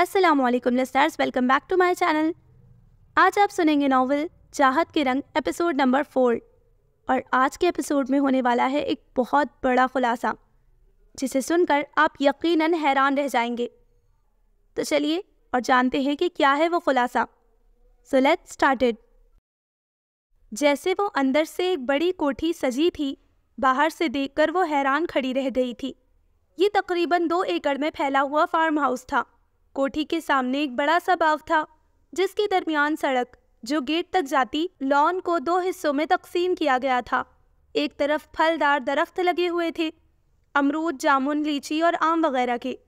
अस्सलाम वालेकुम listeners welcome back to my channel आज आप सुनेंगे नावल चाहत के रंग एपिसोड नंबर फोर और आज के एपिसोड में होने वाला है एक बहुत बड़ा खुलासा जिसे सुनकर आप यकीनन हैरान रह जाएंगे तो चलिए और जानते हैं कि क्या है वो खुलासा सो लेट स्टार्टेड जैसे वो अंदर से एक बड़ी कोठी सजी थी बाहर से देखकर वो हैरान खड़ी रह गई थी ये तकरीबन दो एकड़ में फैला हुआ फार्म हाउस था कोठी के सामने एक बड़ा सा बाव था जिसके दरमियान सड़क जो गेट तक जाती लॉन को दो हिस्सों में तकसीम किया गया था एक तरफ फलदार दरख्त लगे हुए थे अमरूद जामुन लीची और आम वगैरह के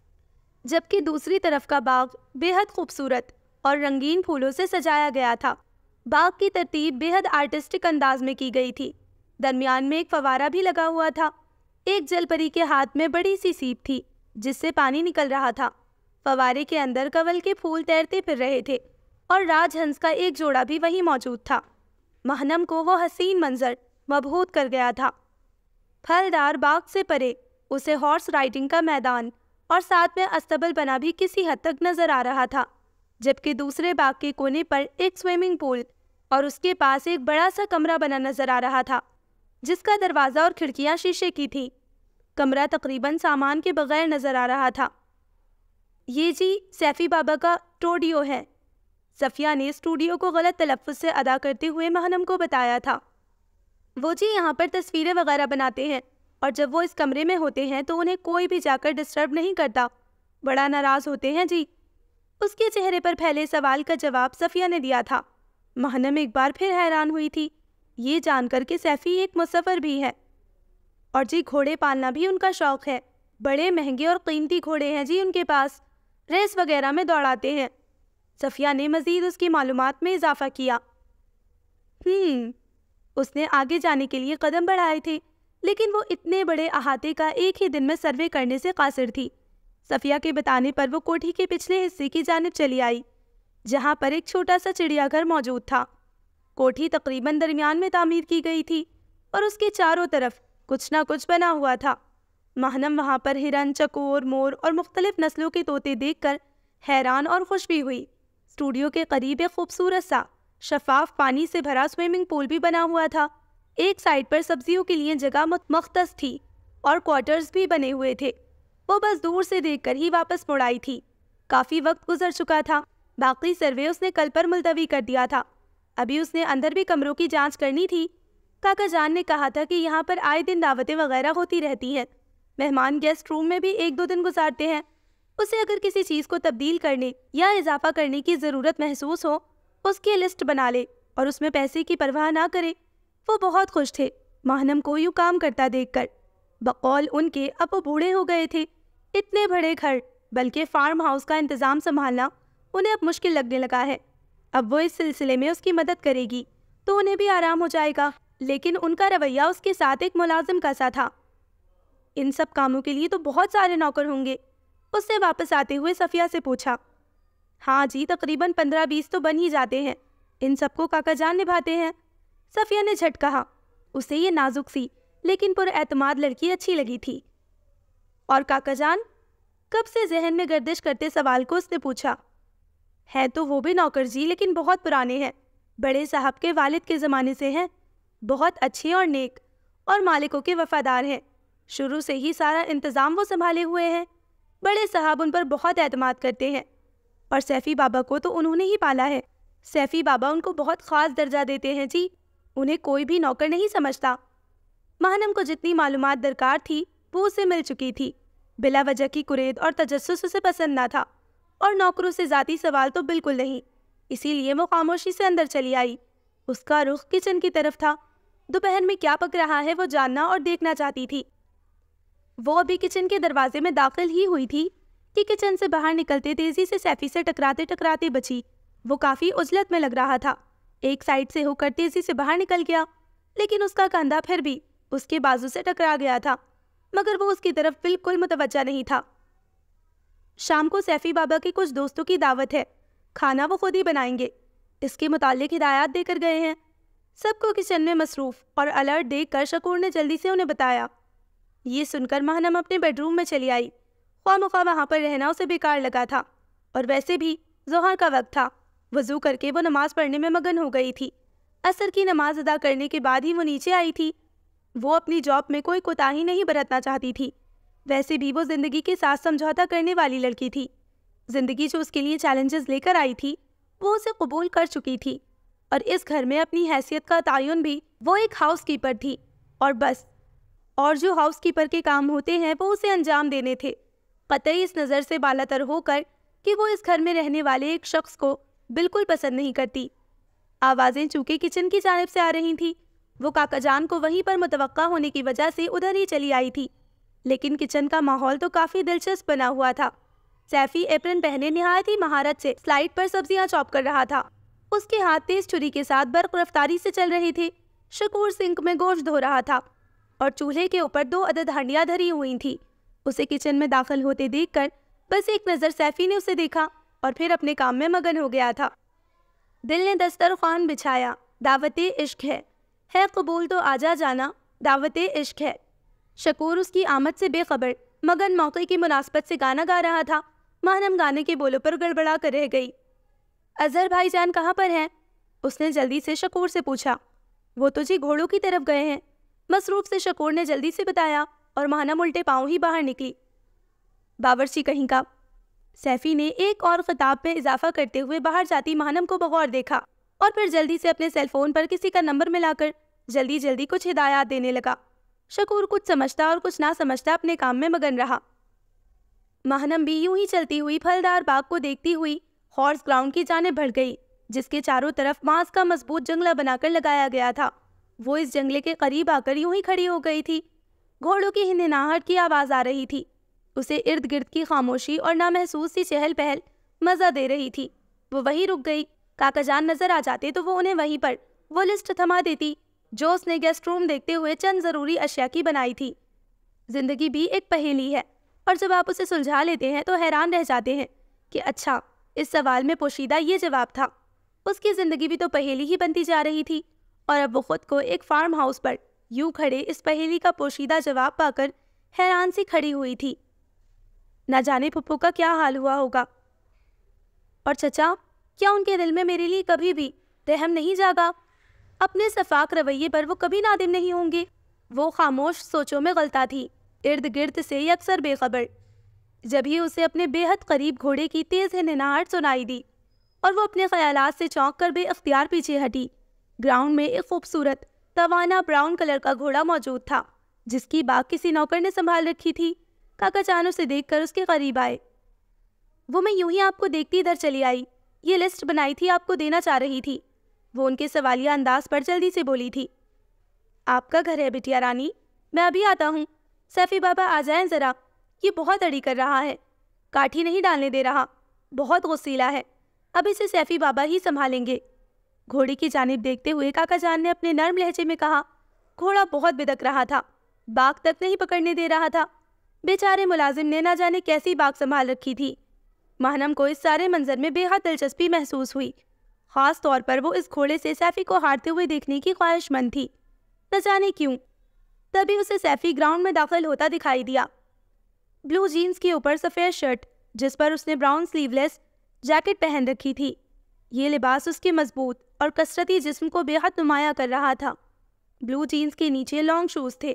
जबकि दूसरी तरफ का बाग बेहद खूबसूरत और रंगीन फूलों से सजाया गया था बाग की तरतीब बेहद आर्टिस्टिक अंदाज में की गई थी दरमियान में एक फवारा भी लगा हुआ था एक जलपरी के हाथ में बड़ी सी सीप थी जिससे पानी निकल रहा था फवारे के अंदर कंवल के फूल तैरते फिर रहे थे और राजहंस का एक जोड़ा भी वहीं मौजूद था महनम को वो हसीन मंजर मबहूत कर गया था फलदार बाग से परे उसे हॉर्स राइडिंग का मैदान और साथ में अस्तबल बना भी किसी हद तक नजर आ रहा था जबकि दूसरे बाग के कोने पर एक स्विमिंग पूल और उसके पास एक बड़ा सा कमरा बना नजर आ रहा था जिसका दरवाज़ा और खिड़कियां शीशे की थी कमरा तकरीबन सामान के बगैर नजर आ रहा था ये जी सैफ़ी बाबा का स्टूडियो है सफ़िया ने स्टूडियो को गलत तलफ़ से अदा करते हुए महनम को बताया था वो जी यहाँ पर तस्वीरें वगैरह बनाते हैं और जब वो इस कमरे में होते हैं तो उन्हें कोई भी जाकर डिस्टर्ब नहीं करता बड़ा नाराज़ होते हैं जी उसके चेहरे पर फैले सवाल का जवाब सफ़िया ने दिया था महनम एक बार फिर हैरान हुई थी ये जानकर कि सैफ़ी एक मुसफ़र भी है और जी घोड़े पालना भी उनका शौक़ है बड़े महंगे और कीमती घोड़े हैं जी उनके पास रेस वगैरह में दौड़ाते हैं सफ़िया ने मज़ीद उसकी मालूम में इजाफ़ा किया हम्म, उसने आगे जाने के लिए कदम बढ़ाए थे लेकिन वो इतने बड़े अहाते का एक ही दिन में सर्वे करने से कासिर थी सफ़िया के बताने पर वो कोठी के पिछले हिस्से की जानब चली आई जहाँ पर एक छोटा सा चिड़ियाघर मौजूद था कोठी तकरीबन दरमियान में तामीर की गई थी और उसके चारों तरफ कुछ ना कुछ बना हुआ था महनम वहाँ पर हिरन चकोर मोर और मुख्तलिफ नस्लों के तोते देख कर हैरान और खुश भी हुई स्टूडियो के करीब एक खूबसूरत सा शफाफ पानी से भरा स्विमिंग पूल भी बना हुआ था एक साइड पर सब्जियों के लिए जगह मख्तस थी और क्वार्टर्स भी बने हुए थे वो बस दूर से देख कर ही वापस मुड़ आई थी काफ़ी वक्त गुजर चुका था बाकी सर्वे उसने कल पर मुलतवी कर दिया था अभी उसने अंदर भी कमरों की जांच करनी थी काका जान ने कहा था कि यहाँ पर आए दिन दावतें वगैरह होती रहती हैं मेहमान गेस्ट रूम में भी एक दो दिन गुजारते हैं उसे अगर किसी चीज़ को तब्दील करने या इजाफा करने की ज़रूरत महसूस हो उसकी लिस्ट बना ले और उसमें पैसे की परवाह ना करे वो बहुत खुश थे माहनम को यूँ काम करता देख कर बकौल उनके अब वो बूढ़े हो गए थे इतने बड़े घर बल्कि फार्म हाउस का इंतज़ाम संभालना उन्हें अब मुश्किल लगने लगा है अब वो इस सिलसिले में उसकी मदद करेगी तो उन्हें भी आराम हो जाएगा लेकिन उनका रवैया उसके साथ एक मुलाजिम का सा था इन सब कामों के लिए तो बहुत सारे नौकर होंगे उसने वापस आते हुए सफ़िया से पूछा हाँ जी तकरीबन पंद्रह बीस तो बन ही जाते हैं इन सबको काका जान निभाते हैं सफ़िया ने झट कहा उसे ये नाजुक सी लेकिन पुरमाद लड़की अच्छी लगी थी और काका जान कब से जहन में गर्दिश करते सवाल को उसने पूछा है तो वो भी नौकर जी लेकिन बहुत पुराने हैं बड़े साहब के वालिद के ज़माने से हैं बहुत अच्छे और नेक और मालिकों के वफादार हैं शुरू से ही सारा इंतज़ाम वो संभाले हुए हैं बड़े साहब उन पर बहुत अहतमाद करते हैं और सैफ़ी बाबा को तो उन्होंने ही पाला है सैफ़ी बाबा उनको बहुत ख़ास दर्जा देते हैं जी उन्हें कोई भी नौकर नहीं समझता महानम को जितनी मालूम दरकार थी वो उसे मिल चुकी थी बिला वजह की कुरेद और तजस उसे पसंद ना था और नौकरों से ज़ाती सवाल तो बिल्कुल नहीं इसीलिए वो खामोशी से अंदर चली आई उसका रुख किचन की तरफ था दोपहर में क्या पक रहा है वो जानना और देखना चाहती थी वो अभी किचन के दरवाजे में दाखिल ही हुई थी कि किचन से बाहर निकलते तेजी से सैफी से टकराते टकराते बची वो काफ़ी उजलत में लग रहा था एक साइड से होकर तेजी से बाहर निकल गया लेकिन उसका कंधा फिर भी उसके बाजू से टकरा गया था मगर वो उसकी तरफ बिल्कुल मुतवजा नहीं था शाम को सैफी बाबा के कुछ दोस्तों की दावत है खाना वो खुद ही बनाएंगे इसके मुतालिक हिदायत देकर गए हैं सबको किचन में मसरूफ़ और अलर्ट देख कर शकूर ने जल्दी से उन्हें बताया ये सुनकर महनम अपने बेडरूम में चली आई ख्वा मख्वा वहाँ पर रहना उसे बेकार लगा था और वैसे भी जोहर का वक्त था वजू करके वो नमाज़ पढ़ने में मगन हो गई थी असर की नमाज अदा करने के बाद ही वो नीचे आई थी वो अपनी जॉब में कोई कोताही नहीं बरतना चाहती थी वैसे भी वो ज़िंदगी के साथ समझौता करने वाली लड़की थी ज़िंदगी जो उसके लिए चैलेंजेस लेकर आई थी वो उसे कबूल कर चुकी थी और इस घर में अपनी हैसियत का तयन भी वो एक हाउस कीपर थी और बस और जो हाउसकीपर के काम होते हैं वो उसे अंजाम देने थे कतई इस नज़र से बालातर होकर कि वो इस घर में रहने वाले एक शख्स को बिल्कुल पसंद नहीं करती आवाज़ें चूँकि किचन की जानब से आ रही थी वो काकाजान को वहीं पर मुतवक़ा होने की वजह से उधर ही चली आई थी लेकिन किचन का माहौल तो काफ़ी दिलचस्प बना हुआ था सैफी एप्रन पहने नहायत ही महारत से स्लाइड पर सब्जियां चॉप कर रहा था उसके हाथ तेज छुरी के साथ बर्क रफ्तारी से चल रहे थे शकूर सिंक में गोश्त धो रहा था और चूल्हे के ऊपर दो अदद हंडियाँ धरी हुई थी उसे किचन में दाखिल होते देखकर बस एक नज़र सैफी ने उसे देखा और फिर अपने काम में मगन हो गया था दिल ने दस्तरखान बिछाया दावत इश्क है है कबूल तो आजा जाना दावत इश्क है शकूर उसकी आमद से बेखबर मगन मौके की मुनासबत से गाना गा रहा था माहनम गाने के बोलों पर गड़बड़ा कर रह गई अजहर भाईजान कहाँ पर हैं उसने जल्दी से शकूर से पूछा वो तो जी घोड़ों की तरफ गए हैं मसरूफ से शकूर ने जल्दी से बताया और महानम उल्टे पाँव ही बाहर निकली बावरची कहीं का सैफी ने एक और खिताब में इजाफा करते हुए बाहर जाती महानम को बगौर देखा और फिर जल्दी से अपने सेलफोन पर किसी का नंबर मिलाकर जल्दी जल्दी कुछ हिदायत देने लगा शकूर कुछ समझता और कुछ ना समझता अपने काम में मगन रहा महानम भी यूं ही चलती हुई फलदार बाग को देखती हुई हॉर्स ग्राउंड की जाने बढ़ गई जिसके चारों तरफ बांस का मजबूत जंगला बनाकर लगाया गया था वो इस जंगले के करीब आकर यूं ही खड़ी हो गई थी घोड़ों की हिंदनाहट की आवाज़ आ रही थी उसे इर्द गिर्द की खामोशी और नामहसूस सी चहल पहल मज़ा दे रही थी वो वहीं रुक गई काकाजान नज़र आ जाते तो वो उन्हें वहीं पर वो लिस्ट थमा देती जो उसने गेस्ट रूम देखते हुए चंद ज़रूरी अशिया की बनाई थी ज़िंदगी भी एक पहेली है और जब आप उसे सुलझा लेते हैं तो हैरान रह जाते हैं कि अच्छा इस सवाल में पोशीदा ये जवाब था उसकी ज़िंदगी भी तो पहेली ही बनती जा रही थी और अब वो खुद को एक फार्म हाउस पर यूं खड़े इस पहेली का पोशीदा जवाब पाकर हैरान सी खड़ी हुई थी न जाने पप्पू का क्या हाल हुआ होगा और चचा क्या उनके दिल में मेरे लिए कभी भी रहम नहीं जागा अपने सफाक रवैये पर वो कभी नादिम नहीं होंगे वो खामोश सोचों में गलता थी इर्द गिर्द से अक्सर बेखबर जब ही उसे अपने बेहद करीब घोड़े की तेज़ हिनहाट सुनाई दी और वो अपने ख्यालात से चौंक कर बेअख्तियार पीछे हटी ग्राउंड में एक खूबसूरत तवाना ब्राउन कलर का घोड़ा मौजूद था जिसकी बाग किसी नौकर ने संभाल रखी थी काका चानू से कर उसके करीब आए वो मैं यूं ही आपको देखती इधर चली आई ये लिस्ट बनाई थी आपको देना चाह रही थी वो उनके सवालिया अंदाज पर जल्दी से बोली थी आपका घर है बिटिया रानी मैं अभी आता हूँ सैफी बाबा आ जाएं ज़रा ये बहुत अड़ी कर रहा है काठी नहीं डालने दे रहा बहुत गुस्सीला है अब इसे सैफी बाबा ही संभालेंगे घोड़े की जानब देखते हुए काका जान ने अपने नर्म लहजे में कहा घोड़ा बहुत बिदक रहा था बाघ तक नहीं पकड़ने दे रहा था बेचारे मुलाजिम ने ना जाने कैसी बाघ संभाल रखी थी महनम को इस सारे मंजर में बेहद दिलचस्पी महसूस हुई ख़ास तौर पर वो इस घोड़े से सैफ़ी को हारते हुए देखने की ख्वाहिशमंद थी न जाने क्यों तभी उसे सैफ़ी ग्राउंड में दाखिल होता दिखाई दिया ब्लू जीन्स के ऊपर सफ़ेद शर्ट जिस पर उसने ब्राउन स्लीवलेस जैकेट पहन रखी थी ये लिबास उसके मजबूत और कसरती जिस्म को बेहद नुमाया कर रहा था ब्लू जीन्स के नीचे लॉन्ग शूज़ थे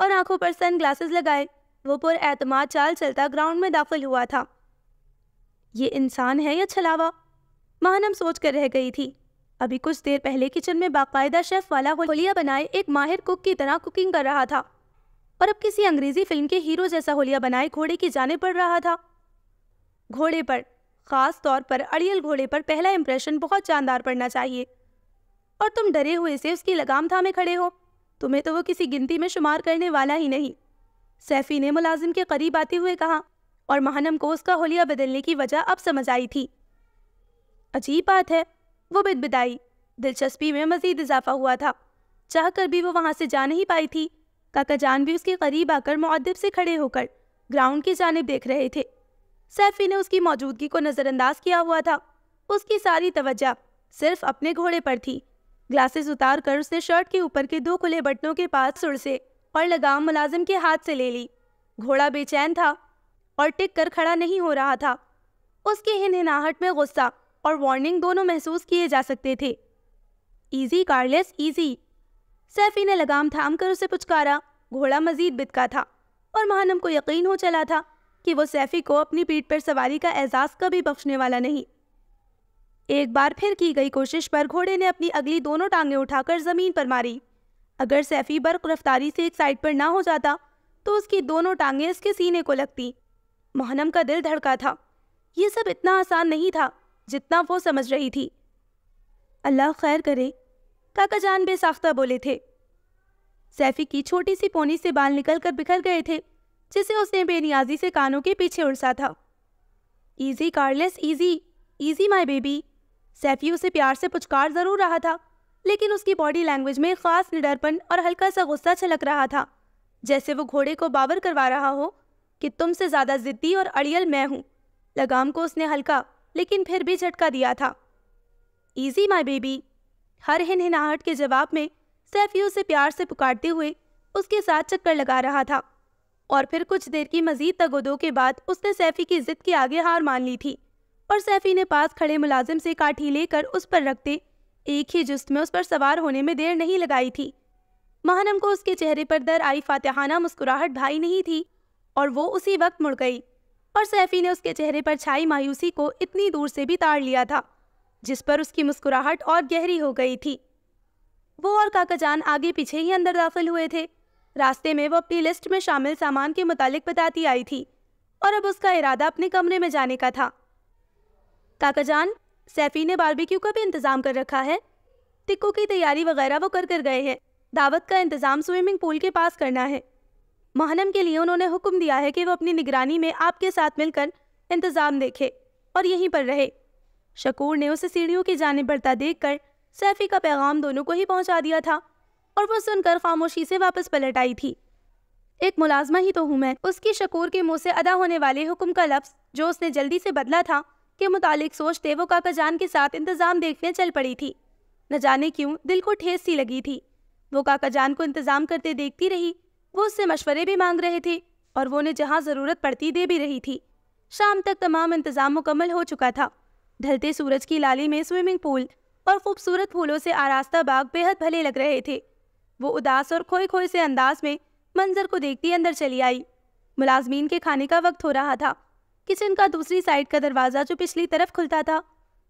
और आंखों पर सन ग्लासेस लगाए वो पर एतमाद चाल चलता ग्राउंड में दाखिल हुआ था ये इंसान है या छलावा माहनम सोच कर रह गई थी अभी कुछ देर पहले किचन में बाकायदा शेफ वाला होलिया बनाए एक माहिर कुक की तरह कुकिंग कर रहा था और अब किसी अंग्रेज़ी फिल्म के हीरो जैसा होलिया बनाए घोड़े की जाने पड़ रहा था घोड़े पर ख़ास तौर पर अड़ियल घोड़े पर पहला इम्प्रेशन बहुत शानदार पड़ना चाहिए और तुम डरे हुए से उसकी लगाम थामे खड़े हो तुम्हें तो वो किसी गिनती में शुमार करने वाला ही नहीं सैफी ने मुलाजिम के करीब आते हुए कहा और महानम को उसका होलिया बदलने की वजह अब समझ आई थी अजीब बात है वो बिदबिदाई दिलचस्पी में मजीद इजाफा हुआ था चाह कर भी वो वहाँ से जा नहीं पाई थी काका जान भी उसके करीब आकर मुद्दब से खड़े होकर ग्राउंड की जानब देख रहे थे सैफी ने उसकी मौजूदगी को नज़रअंदाज किया हुआ था उसकी सारी तवज्जा सिर्फ अपने घोड़े पर थी ग्लासेस उतार कर उसने शर्ट के ऊपर के दो खुले बटनों के पास सुड़से और लगाम मुलाजिम के हाथ से ले ली घोड़ा बेचैन था और टिक कर खड़ा नहीं हो रहा था उसकी हिनहिनाहट में गुस्सा और वार्निंग दोनों महसूस किए जा सकते थे ईजी कार्लेस ईजी सैफी ने लगाम थाम कर उसे पुचकारा घोड़ा मजीद बितका था और महानम को यकीन हो चला था कि वो सैफी को अपनी पीठ पर सवारी का एजाज कभी बख्शने वाला नहीं एक बार फिर की गई कोशिश पर घोड़े ने अपनी अगली दोनों टांगें उठाकर ज़मीन पर मारी अगर सैफी बर्क रफ्तारी से एक साइड पर ना हो जाता तो उसकी दोनों टांगें इसके सीने को लगती मोहनम का दिल धड़का था ये सब इतना आसान नहीं था जितना वो समझ रही थी अल्लाह खैर करे काका जान बेसाख्ता बोले थे सैफी की छोटी सी पोनी से बाल निकल कर बिखर गए थे जिसे उसने बेनियाजी से कानों के पीछे उड़सा था easy careless easy easy my baby Saifi उसे प्यार से पुचकार जरूर रहा था लेकिन उसकी बॉडी लैंग्वेज में खास निडरपन और हल्का सा गुस्सा छलक रहा था जैसे वो घोड़े को बाबर करवा रहा हो कि तुमसे ज़्यादा ज़िद्दी और अड़ियल मैं हूं लगाम को उसने हल्का लेकिन फिर भी झटका दिया था ईजी माई बेबी हर हिन हिनाहट के जवाब में सैफी उसे प्यार से पुकारते हुए उसके साथ चक्कर लगा रहा था और फिर कुछ देर की मजीद तगोदो के बाद उसने सैफ़ी की जिद के आगे हार मान ली थी और सैफ़ी ने पास खड़े मुलाजिम से काठी लेकर उस पर रखते एक ही जुस्त में उस पर सवार होने में देर नहीं लगाई थी महानम को उसके चेहरे पर दर आई फातेहाना मुस्कुराहट भाई नहीं थी और वो उसी वक्त मुड़ गई और सैफ़ी ने उसके चेहरे पर छाई मायूसी को इतनी दूर से भी ताड़ लिया था जिस पर उसकी मुस्कुराहट और गहरी हो गई थी वो और काकाजान आगे पीछे ही अंदर दाखिल हुए थे रास्ते में वो अपनी लिस्ट में शामिल सामान के मुतालिक बताती आई थी और अब उसका इरादा अपने कमरे में जाने का था काका जान सैफी ने बारबेक्यू का भी इंतज़ाम कर रखा है टिक्कू की तैयारी वगैरह वो कर कर गए हैं दावत का इंतज़ाम स्विमिंग पूल के पास करना है महनम के लिए उन्होंने हुक्म दिया है कि वो अपनी निगरानी में आपके साथ मिलकर इंतज़ाम देखे और यहीं पर रहे शकूर ने उसे सीढ़ियों की जानब बढ़ता देख कर सैफी का पैगाम दोनों को ही पहुंचा दिया था और वो सुनकर खामोशी से वापस पलट आई थी एक मुलाजमा ही तो हूँ मैं उसकी शकूर के मुंह से अदा होने वाले हुक्म का लफ्ज़ जो उसने जल्दी से बदला था के मुतालिक सोचते वो काका जान के साथ इंतज़ाम देखने चल पड़ी थी न जाने क्यों दिल को ठेस सी लगी थी वो काका जान को इंतज़ाम करते देखती रही वो उससे मशवरे भी मांग रहे थे और वो ने जहाँ ज़रूरत पड़ती दे भी रही थी शाम तक तमाम इंतज़ाम मुकम्मल हो चुका था ढलते सूरज की लाली में स्विमिंग पूल और खूबसूरत फूलों से आरास्ता बाग बेहद भले लग रहे थे वो उदास और खोए खोए से अंदाज में मंजर को देखती अंदर चली आई मुलाजमीन के खाने का वक्त हो रहा था किचन का दूसरी साइड का दरवाज़ा जो पिछली तरफ खुलता था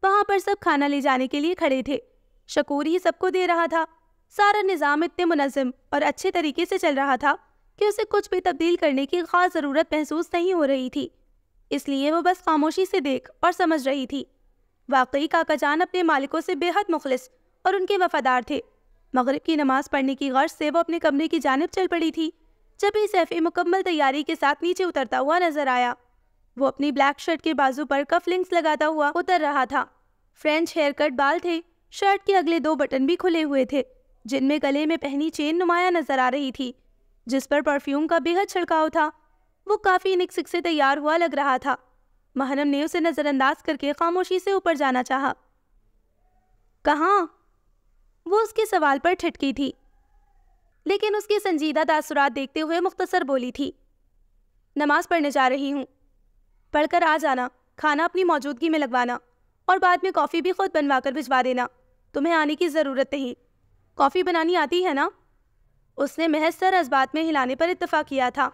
वहाँ पर सब खाना ले जाने के लिए खड़े थे शकूर ही सबको दे रहा था सारा निज़ाम इतने मुनजम और अच्छे तरीके से चल रहा था कि उसे कुछ भी तब्दील करने की खास ज़रूरत महसूस नहीं हो रही थी इसलिए वो बस खामोशी से देख और समझ रही थी वाकई काका जान अपने मालिकों से बेहद मुखलिस और उनके वफादार थे मगरब की नमाज पढ़ने की गर्ज से वो अपने कमरे की जानब चल पड़ी थी जब ही सैफ़ी मुकम्मल तैयारी के साथ नीचे उतरता हुआ नजर आया वो अपनी ब्लैक शर्ट के बाजू पर कफ लिंक्स लगाता हुआ उतर रहा था फ्रेंच हेयर कट बाल थे शर्ट के अगले दो बटन भी खुले हुए थे जिनमें गले में पहनी चेन नुमाया नजर आ रही थी जिस पर परफ्यूम का बेहद छिड़काव था वो काफ़ी निकसिक से तैयार हुआ लग रहा था महनम ने उसे नज़रअंदाज करके खामोशी से ऊपर जाना चाहा। कहा वो उसके सवाल पर ठटकी थी लेकिन उसकी संजीदा तासुरात देखते हुए मुख्तसर बोली थी नमाज पढ़ने जा रही हूँ पढ़कर आ जाना खाना अपनी मौजूदगी में लगवाना और बाद में कॉफ़ी भी खुद बनवा कर भिजवा देना तुम्हें आने की ज़रूरत नहीं कॉफ़ी बनानी आती है ना उसने महज सर अजबात में हिलाने पर इतफ़ा किया था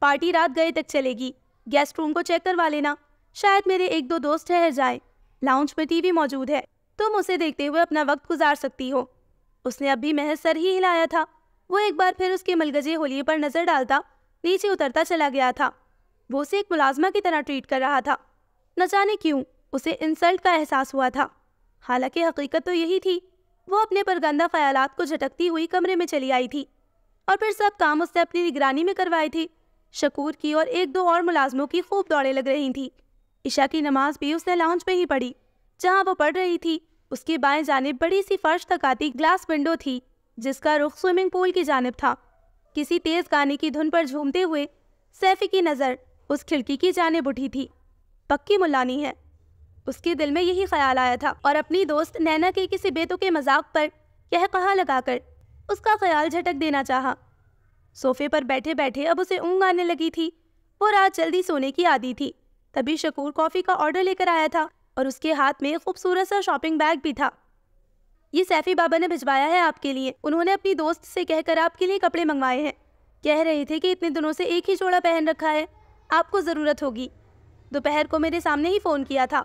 पार्टी रात गए तक चलेगी गेस्ट रूम को चेक करवा लेना शायद मेरे एक दो दोस्त ठहर जाए लाउंज में टीवी मौजूद है तुम उसे देखते हुए अपना वक्त गुजार सकती हो उसने अब भी महज सर ही हिलाया था वो एक बार फिर उसके मलगजे होलिये पर नज़र डालता नीचे उतरता चला गया था वो उसे एक मुलाजमा की तरह ट्रीट कर रहा था न जाने क्यों उसे इंसल्ट का एहसास हुआ था हालांकि हकीकत तो यही थी वो अपने पर गंदा ख्यालात को झटकती हुई कमरे में चली आई थी और फिर सब काम उसने अपनी निगरानी में करवाए थे शकूर की और एक दो और मुलाजमों की खूब दौड़े लग रही थी ईशा की नमाज भी उसने लाउंज में ही पढ़ी जहाँ वो पढ़ रही थी उसके बाएं जानब बड़ी सी फर्श तक आती ग्लास विंडो थी जिसका रुख स्विमिंग पूल की जानब था किसी तेज गाने की धुन पर झूमते हुए सैफी की नज़र उस खिड़की की जानब उठी थी पक्की मुलानी है उसके दिल में यही ख्याल आया था और अपनी दोस्त नैना के किसी बेतों के मजाक पर यह कहा लगाकर उसका ख्याल झटक देना चाहा। सोफे पर बैठे बैठे अब उसे ऊँग आने लगी थी वो रात जल्दी सोने की आदी थी तभी शकूर कॉफ़ी का ऑर्डर लेकर आया था और उसके हाथ में खूबसूरत सा शॉपिंग बैग भी था ये सैफ़ी बाबा ने भिजवाया है आपके लिए उन्होंने अपनी दोस्त से कहकर आपके लिए कपड़े मंगवाए हैं कह रहे थे कि इतने दिनों से एक ही जोड़ा पहन रखा है आपको ज़रूरत होगी दोपहर को मेरे सामने ही फ़ोन किया था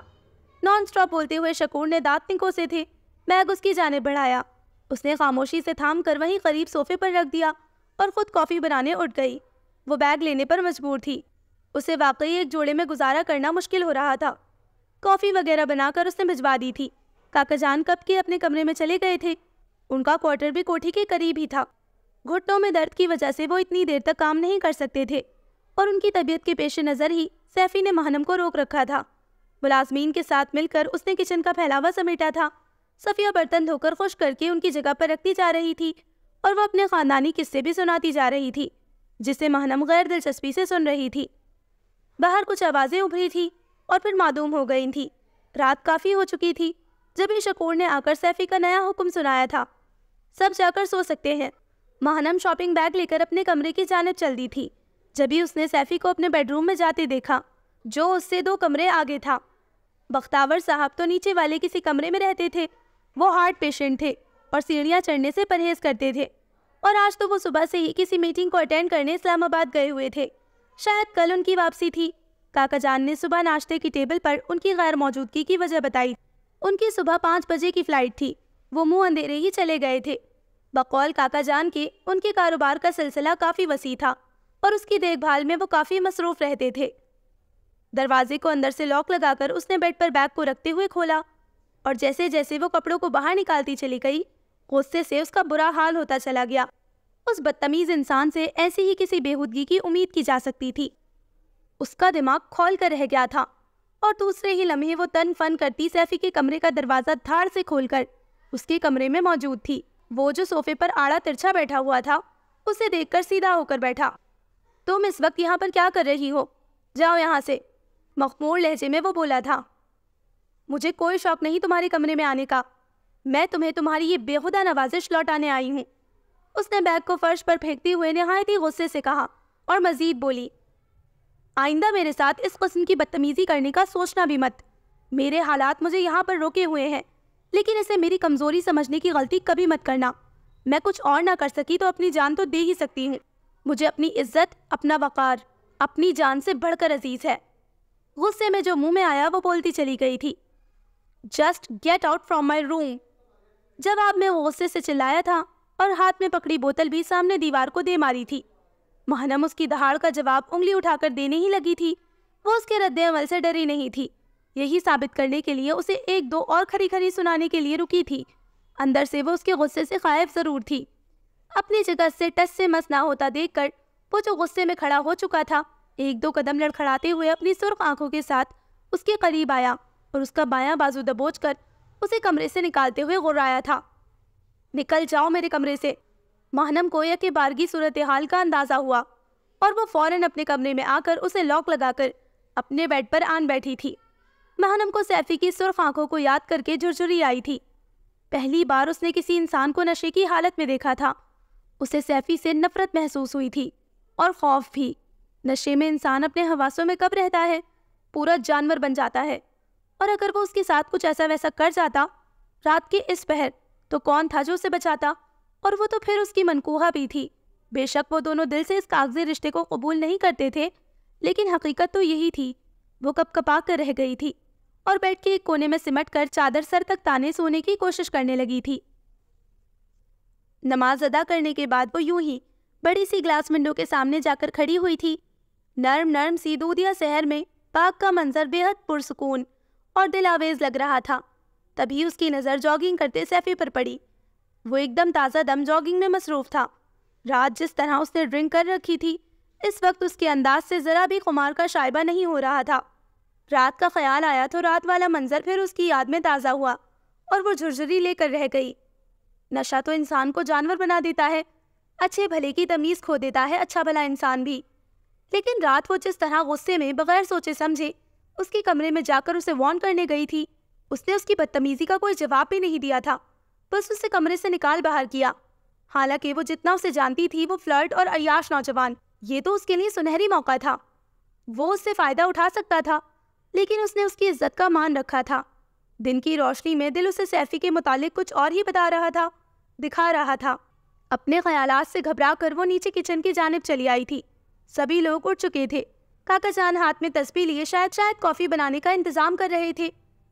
नॉन स्टॉप बोलते हुए शकूर ने दांत निकोसे थे बैग उसकी जानब बढ़ाया उसने खामोशी से थाम कर वहीं करीब सोफे पर रख दिया और ख़ुद कॉफ़ी बनाने उठ गई वो बैग लेने पर मजबूर थी उसे वाकई एक जोड़े में गुजारा करना मुश्किल हो रहा था कॉफ़ी वगैरह बनाकर उसने भिजवा दी थी काका जान कब के अपने कमरे में चले गए थे उनका क्वार्टर भी कोठी के करीब ही था घुटनों में दर्द की वजह से वो इतनी देर तक काम नहीं कर सकते थे और उनकी तबीयत के पेश नज़र ही सैफ़ी ने महनम को रोक रखा था मुलाजमीन के साथ मिलकर उसने किचन का फैलावा समेटा था सफ़िया बर्तन धोकर खुश करके उनकी जगह पर रखती जा रही थी और वह अपने ख़ानदानी किस्से भी सुनाती जा रही थी जिसे महनम गैर दिलचस्पी से सुन रही थी बाहर कुछ आवाज़ें उभरी थी और फिर मादूम हो गई थी रात काफ़ी हो चुकी थी जब ही शकूर ने आकर सैफ़ी का नया हुक्म सुनाया था सब जाकर सो सकते हैं महानम शॉपिंग बैग लेकर अपने कमरे की जानब चल दी थी जब ही उसने सैफ़ी को अपने बेडरूम में जाते देखा जो उससे दो कमरे आगे था बख्तावर साहब तो नीचे वाले किसी कमरे में रहते थे वो हार्ट पेशेंट थे और सीढ़ियाँ चढ़ने से परहेज करते थे और आज तो वो सुबह से ही किसी मीटिंग को अटेंड करने इस्लामाबाद गए हुए थे शायद कल उनकी वापसी थी काकाजान ने सुबह नाश्ते की टेबल पर उनकी गैर मौजूदगी की वजह बताई उनकी सुबह पाँच बजे की फ़्लाइट थी वो मुँह अंधेरे ही चले गए थे बकौल काकाजान के उनके कारोबार का सिलसिला काफ़ी वसी था और उसकी देखभाल में वो काफ़ी मसरूफ रहते थे दरवाजे को अंदर से लॉक लगाकर उसने बेड पर बैग को रखते हुए खोला और जैसे जैसे वो कपड़ों को बाहर निकालती चली गई गुस्से से उसका बुरा हाल होता चला गया उस बदतमीज़ इंसान से ऐसी ही किसी बेहूदगी की उम्मीद की जा सकती थी उसका दिमाग खोल कर रह गया था और दूसरे ही लम्हे वो तन फन करती सैफी के कमरे का दरवाज़ा धार से खोलकर उसके कमरे में मौजूद थी वो जो सोफे पर आड़ा तिरछा बैठा हुआ था उसे देखकर सीधा होकर बैठा तुम इस वक्त यहाँ पर क्या कर रही हो जाओ यहाँ से मखमूर लहजे में वो बोला था मुझे कोई शौक नहीं तुम्हारे कमरे में आने का मैं तुम्हें तुम्हारी ये बेहुदा नवाजिश लौटाने आई हूँ उसने बैग को फर्श पर फेंकते हुए नहायत ही गुस्से से कहा और मजीद बोली आइंदा मेरे साथ इस कस्म की बदतमीज़ी करने का सोचना भी मत मेरे हालात मुझे यहाँ पर रोके हुए हैं लेकिन इसे मेरी कमज़ोरी समझने की गलती कभी मत करना मैं कुछ और ना कर सकी तो अपनी जान तो दे ही सकती हूँ मुझे अपनी इज्जत अपना वक़ार अपनी जान से बढ़कर अजीज़ है गुस्से में जो मुंह में आया वो बोलती चली गई थी just get out from my room आप में वो गुस्से से चिल्लाया था और हाथ में पकड़ी बोतल भी सामने दीवार को दे मारी थी महनम उसकी दहाड़ का जवाब उंगली उठाकर देने ही लगी थी वो उसके रद्द अमल से डरी नहीं थी यही साबित करने के लिए उसे एक दो और खरी खरी सुनाने के लिए रुकी थी अंदर से वो उसके गुस्से से गायब ज़रूर थी अपनी जगह से टस से मस ना होता देख कर, वो जो गुस्से में खड़ा हो चुका था एक दो कदम लड़खड़ाते हुए अपनी सुर्ख आंखों के साथ उसके करीब आया और उसका बायां बाजू दबोच कर उसे कमरे से निकालते हुए गुर्राया था निकल जाओ मेरे कमरे से महानम कोया के बारगी सूरत हाल का अंदाज़ा हुआ और वो फौरन अपने कमरे में आकर उसे लॉक लगाकर अपने बेड पर आन बैठी थी महनम को सैफी की सुर्ख आंखों को याद करके झुरझुरी आई थी पहली बार उसने किसी इंसान को नशे की हालत में देखा था उसे सैफी से नफरत महसूस हुई थी और खौफ भी नशे में इंसान अपने हवासों में कब रहता है पूरा जानवर बन जाता है और अगर वो उसके साथ कुछ ऐसा वैसा कर जाता रात के इस पहर तो कौन था जो उसे बचाता और वो तो फिर उसकी मनकोहा भी थी बेशक वो दोनों दिल से इस कागजी रिश्ते को कबूल नहीं करते थे लेकिन हकीकत तो यही थी वो कप कपा कर रह गई थी और बेड के एक कोने में सिमट कर चादर सर तक ताने सोने की कोशिश करने लगी थी नमाज अदा करने के बाद वो यूं ही बड़ी सी ग्लास विंडो के सामने जाकर खड़ी हुई थी नर्म नर्म सी दूधिया शहर में बाग का मंजर बेहद पुरसकून और दिलावेज लग रहा था तभी उसकी नज़र जॉगिंग करते सैफी पर पड़ी वो एकदम ताज़ा दम जॉगिंग में मसरूफ़ था रात जिस तरह उसने ड्रिंक कर रखी थी इस वक्त उसके अंदाज से ज़रा भी कुमार का शाइबा नहीं हो रहा था रात का ख्याल आया तो रात वाला मंजर फिर उसकी याद में ताज़ा हुआ और वो झुरझुरी लेकर रह गई नशा तो इंसान को जानवर बना देता है अच्छे भले की तमीज़ खो देता है अच्छा भला इंसान भी लेकिन रात वो जिस तरह गुस्से में बगैर सोचे समझे उसके कमरे में जाकर उसे वॉन करने गई थी उसने उसकी बदतमीज़ी का कोई जवाब भी नहीं दिया था बस उसे कमरे से निकाल बाहर किया हालांकि वो जितना उसे जानती थी वो फ्लर्ट और अयाश नौजवान ये तो उसके लिए सुनहरी मौका था वो उससे फ़ायदा उठा सकता था लेकिन उसने उसकी इज्जत का मान रखा था दिन की रोशनी में दिल उसे सैफी के मुतालिक कुछ और ही बता रहा था दिखा रहा था अपने ख्याल से घबरा कर वो नीचे किचन की जानब चली आई थी सभी लोग उठ चुके थे काका जान हाथ में तस्बी लिए शायद शायद कॉफ़ी बनाने का इंतज़ाम कर रहे थे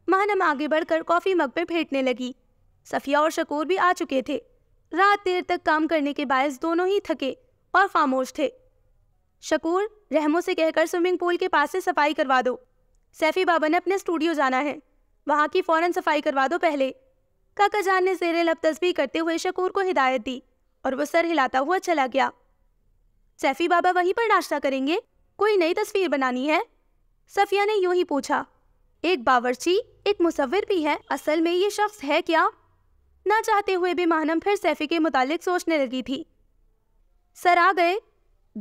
महनम आगे बढ़कर कॉफ़ी मग पर फेंटने लगी सफिया और शकूर भी आ चुके थे रात देर तक काम करने के बायस दोनों ही थके और खामोश थे शकूर रहमो से कहकर स्विमिंग पूल के पास से सफाई करवा दो सैफी बाबा ने अपने स्टूडियो जाना है वहाँ की फ़ौरन सफाई करवा दो पहले काका जान ने जेरे लब तस्वीर करते हुए शकूर को हिदायत दी और वह सर हिलाता हुआ चला गया सैफी बाबा वहीं पर नाश्ता करेंगे कोई नई तस्वीर बनानी है सफिया ने यूं ही पूछा एक बावरची एक मुसविर भी है असल में ये शख्स है क्या ना चाहते हुए भी मानम फिर सैफी के मुतालिक सोचने लगी थी सर आ गए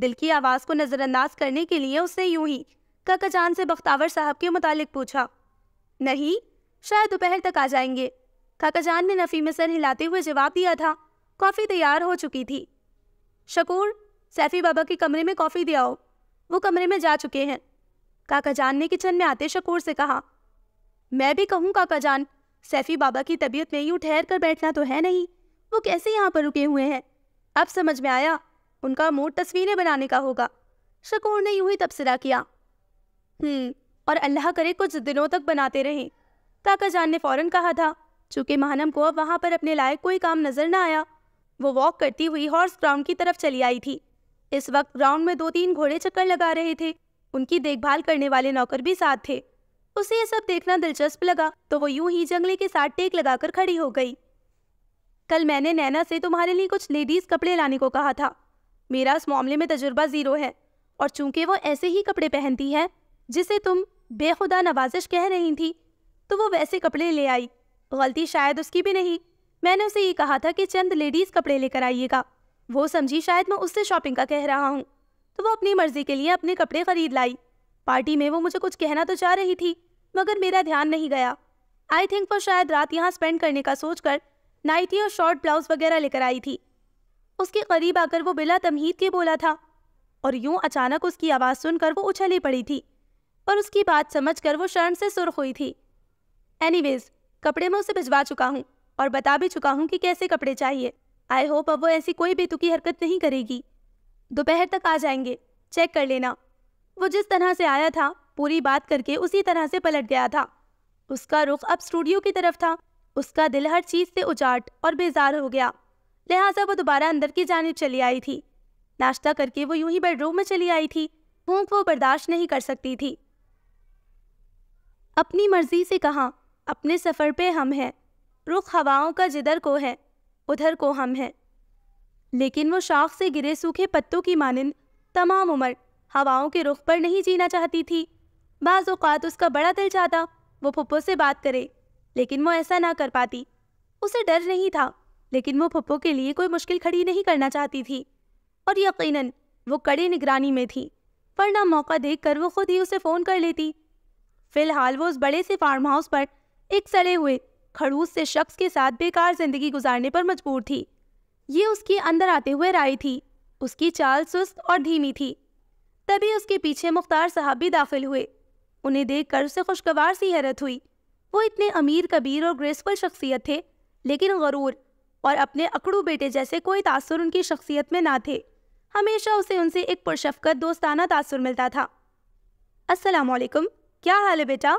दिल की आवाज़ को नज़रअंदाज करने के लिए उसने यूं ही ककाजान से बख्तावर साहब के मुतालिक पूछा नहीं शायद दोपहर तक आ जाएंगे जान ने नफ़ी में सर हिलाते हुए जवाब दिया था कॉफ़ी तैयार हो चुकी थी शकूर सैफ़ी बाबा के कमरे में कॉफ़ी दिया हो वो कमरे में जा चुके हैं काका जान ने किचन में आते शकूर से कहा मैं भी कहूँ काका जान सैफी बाबा की तबीयत में यूँ ठहर कर बैठना तो है नहीं वो कैसे यहाँ पर रुके हुए हैं अब समझ में आया उनका मूड तस्वीरें बनाने का होगा शकूर ने यूं ही तबसरा किया हम्म, और अल्लाह करे कुछ दिनों तक बनाते रहें काका जान ने फ़ौरन कहा था चूँकि महानम को अब वहाँ पर अपने लायक कोई काम नज़र ना आया वो वॉक करती हुई हॉर्स ग्राउंड की तरफ चली आई थी इस वक्त ग्राउंड में दो तीन घोड़े चक्कर लगा रहे थे उनकी देखभाल करने वाले नौकर भी साथ थे उसे ये सब देखना दिलचस्प लगा तो वो यूं ही जंगले के साथ टेक लगाकर खड़ी हो गई कल मैंने नैना से तुम्हारे लिए कुछ लेडीज कपड़े लाने को कहा था मेरा इस मामले में तजुर्बा ज़ीरो है और चूंकि वो ऐसे ही कपड़े पहनती है जिसे तुम बेखुदा नवाजिश कह रही थी तो वो वैसे कपड़े ले आई गलती शायद उसकी भी नहीं मैंने उसे ये कहा था कि चंद लेडीज़ कपड़े लेकर आइएगा वो समझी शायद मैं उससे शॉपिंग का कह रहा हूँ तो वो अपनी मर्ज़ी के लिए अपने कपड़े खरीद लाई पार्टी में वो मुझे कुछ कहना तो चाह रही थी मगर मेरा ध्यान नहीं गया आई थिंक वो शायद रात यहाँ स्पेंड करने का सोचकर नाइटी और शॉर्ट ब्लाउज वगैरह लेकर आई थी उसके करीब आकर वो बिला तमहीद के बोला था और यूं अचानक उसकी आवाज़ सुनकर वो उछली पड़ी थी और उसकी बात समझकर वो शर्म से सुर्ख हुई थी एनीवेज कपड़े मैं उसे भिजवा चुका हूँ और बता भी चुका हूँ कि कैसे कपड़े चाहिए आई होप अब वो ऐसी कोई बेतुकी हरकत नहीं करेगी दोपहर तक आ जाएंगे चेक कर लेना वो जिस तरह से आया था पूरी बात करके उसी तरह से पलट गया था उसका रुख अब स्टूडियो की तरफ था उसका दिल हर चीज़ से उचाट और बेजार हो गया लिहाजा वो दोबारा अंदर की जानब चली आई थी नाश्ता करके वो यूं ही बेडरूम में चली आई थी भूख वो बर्दाश्त नहीं कर सकती थी अपनी मर्जी से कहा अपने सफ़र पे हम हैं रुख हवाओं का जिधर को है उधर को हम हैं लेकिन वो शाख से गिरे सूखे पत्तों की मानंद तमाम उम्र हवाओं के रुख पर नहीं जीना चाहती थी बाज़ात उसका बड़ा दिल चाहता वो पप्पो से बात करे लेकिन वो ऐसा ना कर पाती उसे डर नहीं था लेकिन वो पप्पो के लिए कोई मुश्किल खड़ी नहीं करना चाहती थी और यकीनन वो कड़ी निगरानी में थी वरना मौका देख कर वो खुद ही उसे फ़ोन कर लेती फिलहाल वो उस बड़े से फार्म हाउस पर एक सड़े हुए खड़ूस से शख्स के साथ बेकार जिंदगी गुजारने पर मजबूर थी ये उसके अंदर आते हुए राय थी उसकी चाल सुस्त और धीमी थी तभी उसके पीछे मुख्तार साहब भी दाखिल हुए उन्हें देखकर उसे खुशगवार सी हैरत हुई वो इतने अमीर कबीर और ग्रेसफुल शख्सियत थे लेकिन गरूर और अपने अकड़ू बेटे जैसे कोई तासुर उनकी शख्सियत में ना थे हमेशा उसे उनसे एक पुरशफकत दोस्ताना तासुर मिलता था असलकुम क्या हाल है बेटा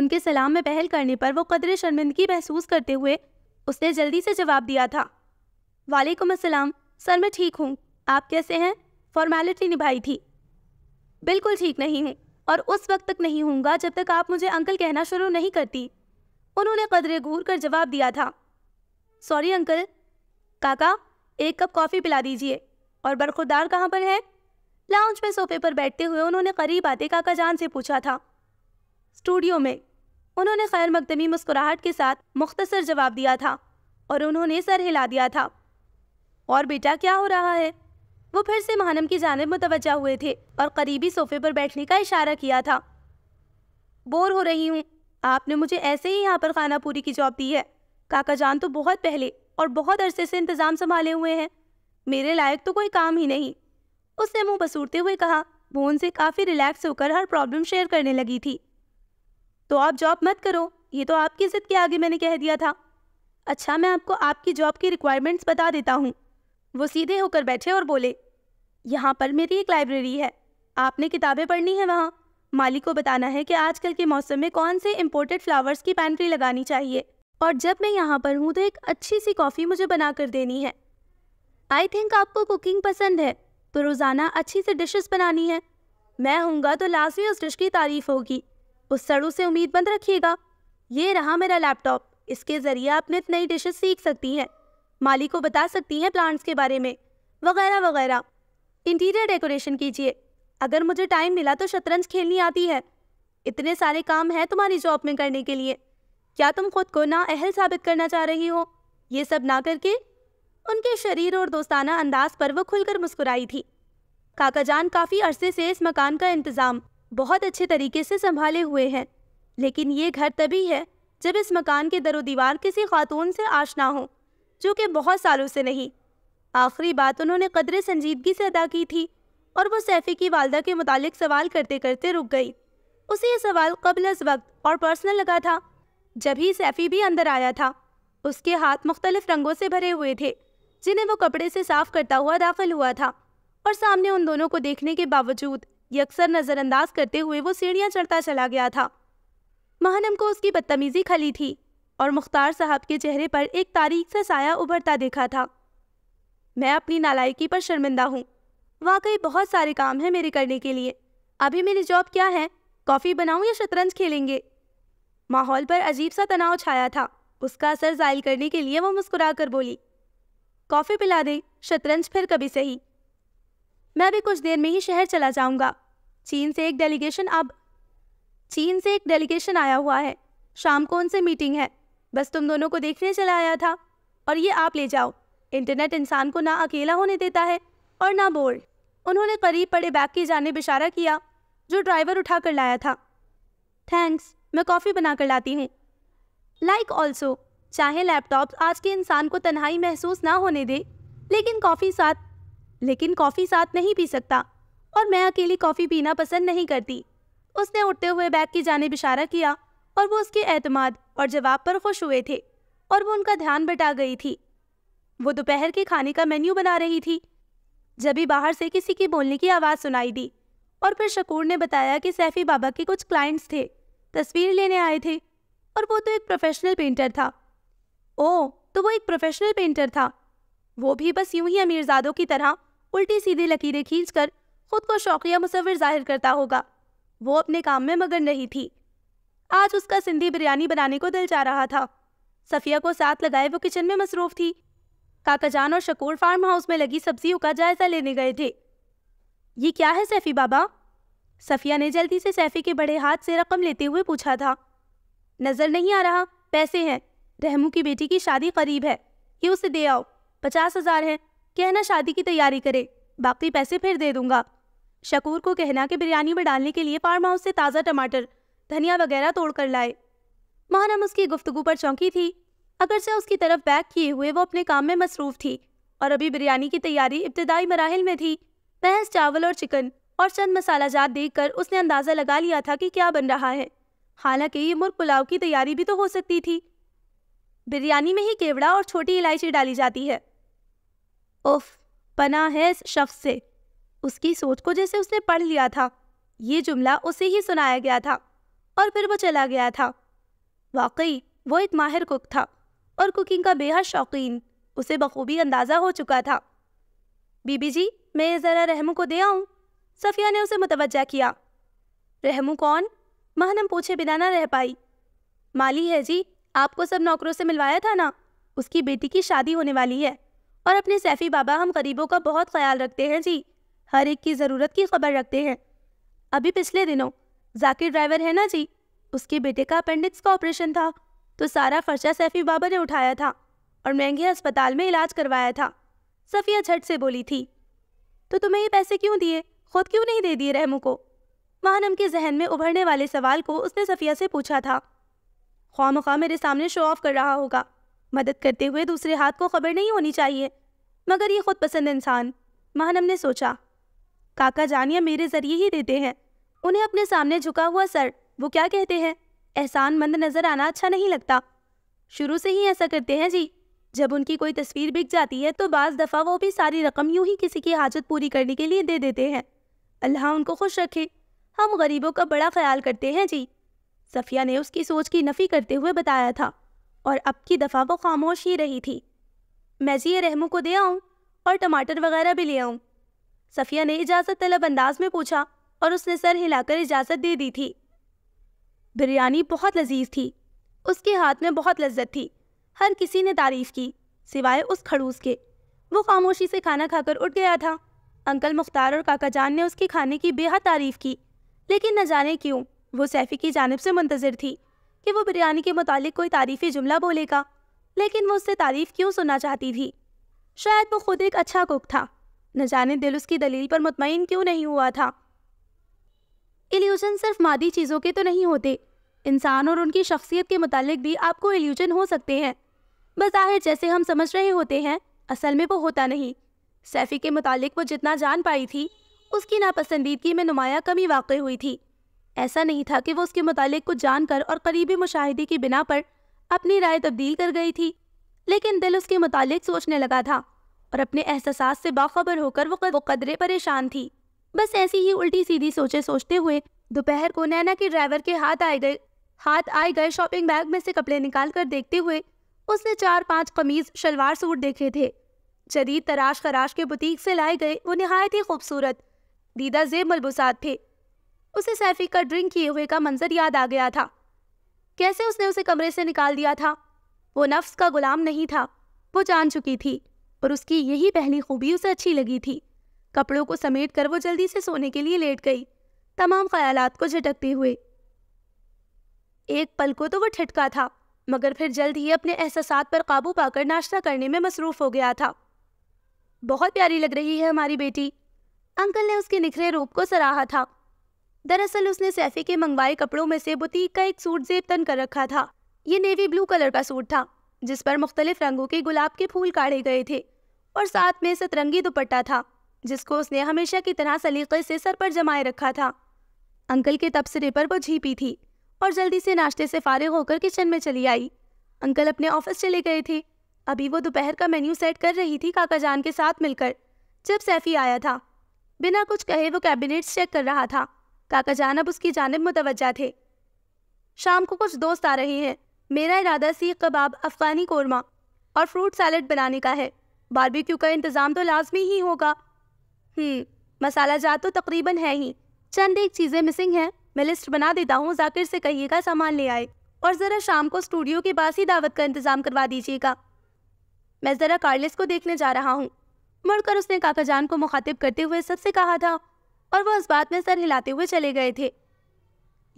उनके सलाम में पहल करने पर वो कदर शर्मिंदगी महसूस करते हुए उसने जल्दी से जवाब दिया था वालेकुम असलम सर मैं ठीक हूँ आप कैसे हैं फॉर्मेलिटी निभाई थी बिल्कुल ठीक नहीं हूँ और उस वक्त तक नहीं हूँ जब तक आप मुझे अंकल कहना शुरू नहीं करती उन्होंने कदरे घूर कर जवाब दिया था सॉरी अंकल काका एक कप कॉफ़ी पिला दीजिए और बरखुरदार कहाँ पर है लाउंज में सोफे पर बैठते हुए उन्होंने करीब आते काका जान से पूछा था स्टूडियो में उन्होंने खैर मकदमी मुस्कुराहट के साथ मुख्तसर जवाब दिया था और उन्होंने सर हिला दिया था और बेटा क्या हो रहा है वो फिर से महानम की जानब मुतवजा हुए थे और करीबी सोफे पर बैठने का इशारा किया था बोर हो रही हूँ आपने मुझे ऐसे ही यहाँ पर खाना पूरी की जॉब दी है काका जान तो बहुत पहले और बहुत अरसे से इंतज़ाम संभाले हुए हैं मेरे लायक तो कोई काम ही नहीं उसने मुंह बसूरते हुए कहा वो उनसे काफ़ी रिलैक्स होकर हर प्रॉब्लम शेयर करने लगी थी तो आप जॉब मत करो ये तो आपकी ज़िद के आगे मैंने कह दिया था अच्छा मैं आपको आपकी जॉब की रिक्वायरमेंट्स बता देता हूँ वो सीधे होकर बैठे और बोले यहाँ पर मेरी एक लाइब्रेरी है आपने किताबें पढ़नी है वहाँ मालिक को बताना है कि आजकल के मौसम में कौन से इम्पोर्टेड फ्लावर्स की पैंट्री लगानी चाहिए और जब मैं यहाँ पर हूँ तो एक अच्छी सी कॉफ़ी मुझे बना कर देनी है आई थिंक आपको कुकिंग पसंद है तो रोज़ाना अच्छी से डिशेस बनानी है मैं हूँगा तो लाजमी उस डिश की तारीफ होगी उस सड़ू से उम्मीद बंद रखिएगा ये रहा मेरा लैपटॉप इसके ज़रिए आप नित नई डिशेस सीख सकती हैं माली को बता सकती हैं प्लांट्स के बारे में वगैरह वगैरह इंटीरियर डेकोरेशन कीजिए अगर मुझे टाइम मिला तो शतरंज खेलनी आती है इतने सारे काम हैं तुम्हारी जॉब में करने के लिए क्या तुम खुद को ना अहल साबित करना चाह रही हो ये सब ना करके उनके शरीर और दोस्ताना अंदाज पर वो खुलकर मुस्कुराई थी काकाजान काफ़ी अरसे से इस मकान का इंतज़ाम बहुत अच्छे तरीके से संभाले हुए हैं लेकिन ये घर तभी है जब इस मकान के दरो दीवार किसी खातून से आशना हो जो कि बहुत सालों से नहीं आखिरी बात उन्होंने कदर संजीदगी से अदा की थी और वो सैफ़ी की वालदा के मुतालिक सवाल करते करते रुक गई उसे यह सवाल कबल अज वक्त और पर्सनल लगा था जब ही सैफ़ी भी अंदर आया था उसके हाथ मुख्तलिफ रंगों से भरे हुए थे जिन्हें वो कपड़े से साफ करता हुआ दाखिल हुआ था और सामने उन दोनों को देखने के बावजूद यकसर नज़रअंदाज करते हुए वो सीढ़ियाँ चढ़ता चला गया था महनम को उसकी बदतमीज़ी खली थी और मुख्तार साहब के चेहरे पर एक तारीख से साया उभरता देखा था मैं अपनी नालायकी पर शर्मिंदा हूँ वाकई बहुत सारे काम हैं मेरे करने के लिए अभी मेरी जॉब क्या है कॉफ़ी बनाऊँ या शतरंज खेलेंगे माहौल पर अजीब सा तनाव छाया था उसका असर जायल करने के लिए वो मुस्कुरा कर बोली कॉफ़ी पिला दे शतरंज फिर कभी सही मैं भी कुछ देर में ही शहर चला जाऊँगा चीन से एक डेलीगेशन अब चीन से एक डेलीगेशन आया हुआ है शाम को उनसे मीटिंग है बस तुम दोनों को देखने चला आया था और ये आप ले जाओ इंटरनेट इंसान को ना अकेला होने देता है और ना बोल्ड उन्होंने करीब पड़े बैग की जानब इशारा किया जो ड्राइवर उठा कर लाया था थैंक्स मैं कॉफ़ी बना कर लाती हूँ लाइक ऑल्सो चाहे लैपटॉप आज के इंसान को तन्हाई महसूस ना होने दे लेकिन कॉफ़ी साथ लेकिन कॉफ़ी साथ नहीं पी सकता और मैं अकेली कॉफ़ी पीना पसंद नहीं करती उसने उठते हुए बैग की जानब इशारा किया और वो उसके एतमाद और जवाब पर खुश हुए थे और वो उनका ध्यान बटा गई थी वो दोपहर के खाने का मेन्यू बना रही थी जब ही बाहर से किसी की बोलने की आवाज़ सुनाई दी और फिर शकूर ने बताया कि सैफ़ी बाबा के कुछ क्लाइंट्स थे तस्वीर लेने आए थे और वो तो एक प्रोफेशनल पेंटर था ओ तो वो एक प्रोफेशनल पेंटर था वो भी बस यूं ही अमीरजादों की तरह उल्टी सीधी लकीरें खींचकर खुद को शौकिया मुसविर जाहिर करता होगा वो अपने काम में मगन रही थी आज उसका सिंधी बिरयानी बनाने को दिल जा रहा था सफ़िया को साथ लगाए वो किचन में मसरूफ़ थी काकाजान और शकूर फार्म हाउस में लगी सब्जियों का जायज़ा लेने गए थे ये क्या है सैफ़ी बाबा सफ़िया ने जल्दी से सैफ़ी के बड़े हाथ से रकम लेते हुए पूछा था नज़र नहीं आ रहा पैसे हैं रहमू की बेटी की शादी करीब है ये उसे दे आओ पचास हज़ार है कहना शादी की तैयारी करे बाकी पैसे फिर दे दूंगा शकूर को कहना कि बिरयानी में डालने के लिए फार्म हाउस से ताज़ा टमाटर धनिया वगैरह तोड़ कर लाए महानम उसकी गुफ्तगु पर चौंकी थी अगर से उसकी तरफ बैक किए हुए वो अपने काम में मसरूफ़ थी और अभी बिरयानी की तैयारी इब्तदाई मराहल में थी महज चावल और चिकन और चंद मसाला जात देख कर उसने अंदाज़ा लगा लिया था कि क्या बन रहा है हालांकि ये मुर्ग पुलाव की तैयारी भी तो हो सकती थी बिरयानी में ही केवड़ा और छोटी इलायची डाली जाती है उफ पना है इस शख्स से उसकी सोच को जैसे उसने पढ़ लिया था ये जुमला उसे ही सुनाया गया था और फिर वो चला गया था वाकई वो एक माहिर कुक था और कुकिंग का बेहद शौकीन उसे बखूबी अंदाज़ा हो चुका था बीबी जी मैं ज़रा रहमू को दे आऊँ सफ़िया ने उसे मुतवजा किया रहमू कौन महनम पूछे बिना ना रह पाई माली है जी आपको सब नौकरों से मिलवाया था ना उसकी बेटी की शादी होने वाली है और अपने सैफ़ी बाबा हम गरीबों का बहुत ख्याल रखते हैं जी हर एक की ज़रूरत की खबर रखते हैं अभी पिछले दिनों जाकिर ड्राइवर है ना जी उसके बेटे का अपेंडिक्स का ऑपरेशन था तो सारा खर्चा सैफी बाबा ने उठाया था और महंगे अस्पताल में इलाज करवाया था सफ़िया झट से बोली थी तो तुम्हें ये पैसे क्यों दिए खुद क्यों नहीं दे दिए रहमू को महानम के जहन में उभरने वाले सवाल को उसने सफ़िया से पूछा था ख्वाम खा मेरे सामने शो ऑफ कर रहा होगा मदद करते हुए दूसरे हाथ को खबर नहीं होनी चाहिए मगर ये खुद पसंद इंसान महानम ने सोचा काका जानिया मेरे ज़रिए ही देते हैं उन्हें अपने सामने झुका हुआ सर वो क्या कहते हैं एहसान मंद नज़र आना अच्छा नहीं लगता शुरू से ही ऐसा करते हैं जी जब उनकी कोई तस्वीर बिक जाती है तो बाज़ दफ़ा वो भी सारी रकम यूं ही किसी की हाजत पूरी करने के लिए दे देते हैं अल्लाह उनको खुश रखे हम गरीबों का बड़ा ख्याल करते हैं जी सफ़िया ने उसकी सोच की नफ़ी करते हुए बताया था और अब की दफ़ा वो खामोश ही रही थी मैं जी रहमू को दे आऊँ और टमाटर वगैरह भी ले आऊँ सफ़िया ने इजाज़त तलब अंदाज में पूछा और उसने सर हिलाकर इजाज़त दे दी थी बिरयानी बहुत लजीज थी उसके हाथ में बहुत लज्जत थी हर किसी ने तारीफ़ की सिवाय उस खड़ूस के वो खामोशी से खाना खाकर उठ गया था अंकल मुख्तार और काका जान ने उसके खाने की बेहद तारीफ़ की लेकिन न जाने क्यों वो सैफ़ी की जानब से मुंतज़र थी कि वो बिरयानी के मुतालिक कोई तारीफ़ी जुमला बोलेगा लेकिन वो उससे तारीफ़ क्यों सुनना चाहती थी शायद वो खुद एक अच्छा कुक था न जाने दिल उसकी दलील पर मुतमिन क्यों नहीं हुआ था इल्यूजन सिर्फ मादी चीज़ों के तो नहीं होते इंसान और उनकी शख्सियत के मुतालिक भी आपको इल्यूजन हो सकते हैं बज़ाहिर जैसे हम समझ रहे होते हैं असल में वो होता नहीं सैफ़ी के मुतालिक वो जितना जान पाई थी उसकी नापसंदीदगी में नुमाया कमी वाक़ हुई थी ऐसा नहीं था कि वो उसके मुतालिक कुछ जानकर और करीबी मुशाहिदे की बिना पर अपनी राय तब्दील कर गई थी लेकिन दिल उसके मुतालिक सोचने लगा था और अपने एहसास से बाखबर होकर वो कदरे परेशान थी बस ऐसी ही उल्टी सीधी सोचे सोचते हुए दोपहर को नैना के ड्राइवर के हाथ आए गए हाथ आए गए शॉपिंग बैग में से कपड़े निकाल कर देखते हुए उसने चार पांच कमीज शलवार सूट देखे थे जदीद तराश खराश के बुटीक से लाए गए वो नहायत ही खूबसूरत दीदा जेब मलबूसात थे उसे सैफी का ड्रिंक किए हुए का मंजर याद आ गया था कैसे उसने उसे कमरे से निकाल दिया था वो नफ्स का गुलाम नहीं था वो जान चुकी थी और उसकी यही पहली खूबी उसे अच्छी लगी थी कपड़ों को समेट कर वो जल्दी से सोने के लिए लेट गई तमाम ख्यालात को झटकते हुए एक पल को तो वो ठिटका था मगर फिर जल्द ही अपने एहसास पर काबू पाकर नाश्ता करने में मसरूफ हो गया था बहुत प्यारी लग रही है हमारी बेटी अंकल ने उसके निखरे रूप को सराहा था दरअसल उसने सैफी के मंगवाए कपड़ों में से बुटीक का एक सूट जेब तन कर रखा था ये नेवी ब्लू कलर का सूट था जिस पर मुख्तलिफ रंगों के गुलाब के फूल काढ़े गए थे और साथ में सतरंगी दुपट्टा था जिसको उसने हमेशा की तरह सलीके से सर पर जमाए रखा था अंकल के तबसरे पर वो झीपी थी और जल्दी से नाश्ते से फारिग होकर किचन में चली आई अंकल अपने ऑफिस चले गए थे अभी वो दोपहर का मेन्यू सेट कर रही थी काका जान के साथ मिलकर जब सैफी आया था बिना कुछ कहे वो कैबिनेट्स चेक कर रहा था काका जान अब उसकी जानब मुतवजा थे शाम को कुछ दोस्त आ रहे हैं मेरा इरादा सीख कबाब अफ़गानी कौरमा और फ्रूट सैलड बनाने का है बारबेक्यू का इंतज़ाम तो लाजमी ही होगा हम्म, मसाला जा तो तकरीबन है ही चंद एक चीज़ें मिसिंग हैं मैं लिस्ट बना देता हूँ जाकिर से कहिएगा सामान ले आए और ज़रा शाम को स्टूडियो के पास ही दावत का इंतज़ाम करवा दीजिएगा मैं ज़रा कार्लिस को देखने जा रहा हूँ मुड़कर उसने काका जान को मुखातिब करते हुए सबसे कहा था और वह उस बात में सर हिलाते हुए चले गए थे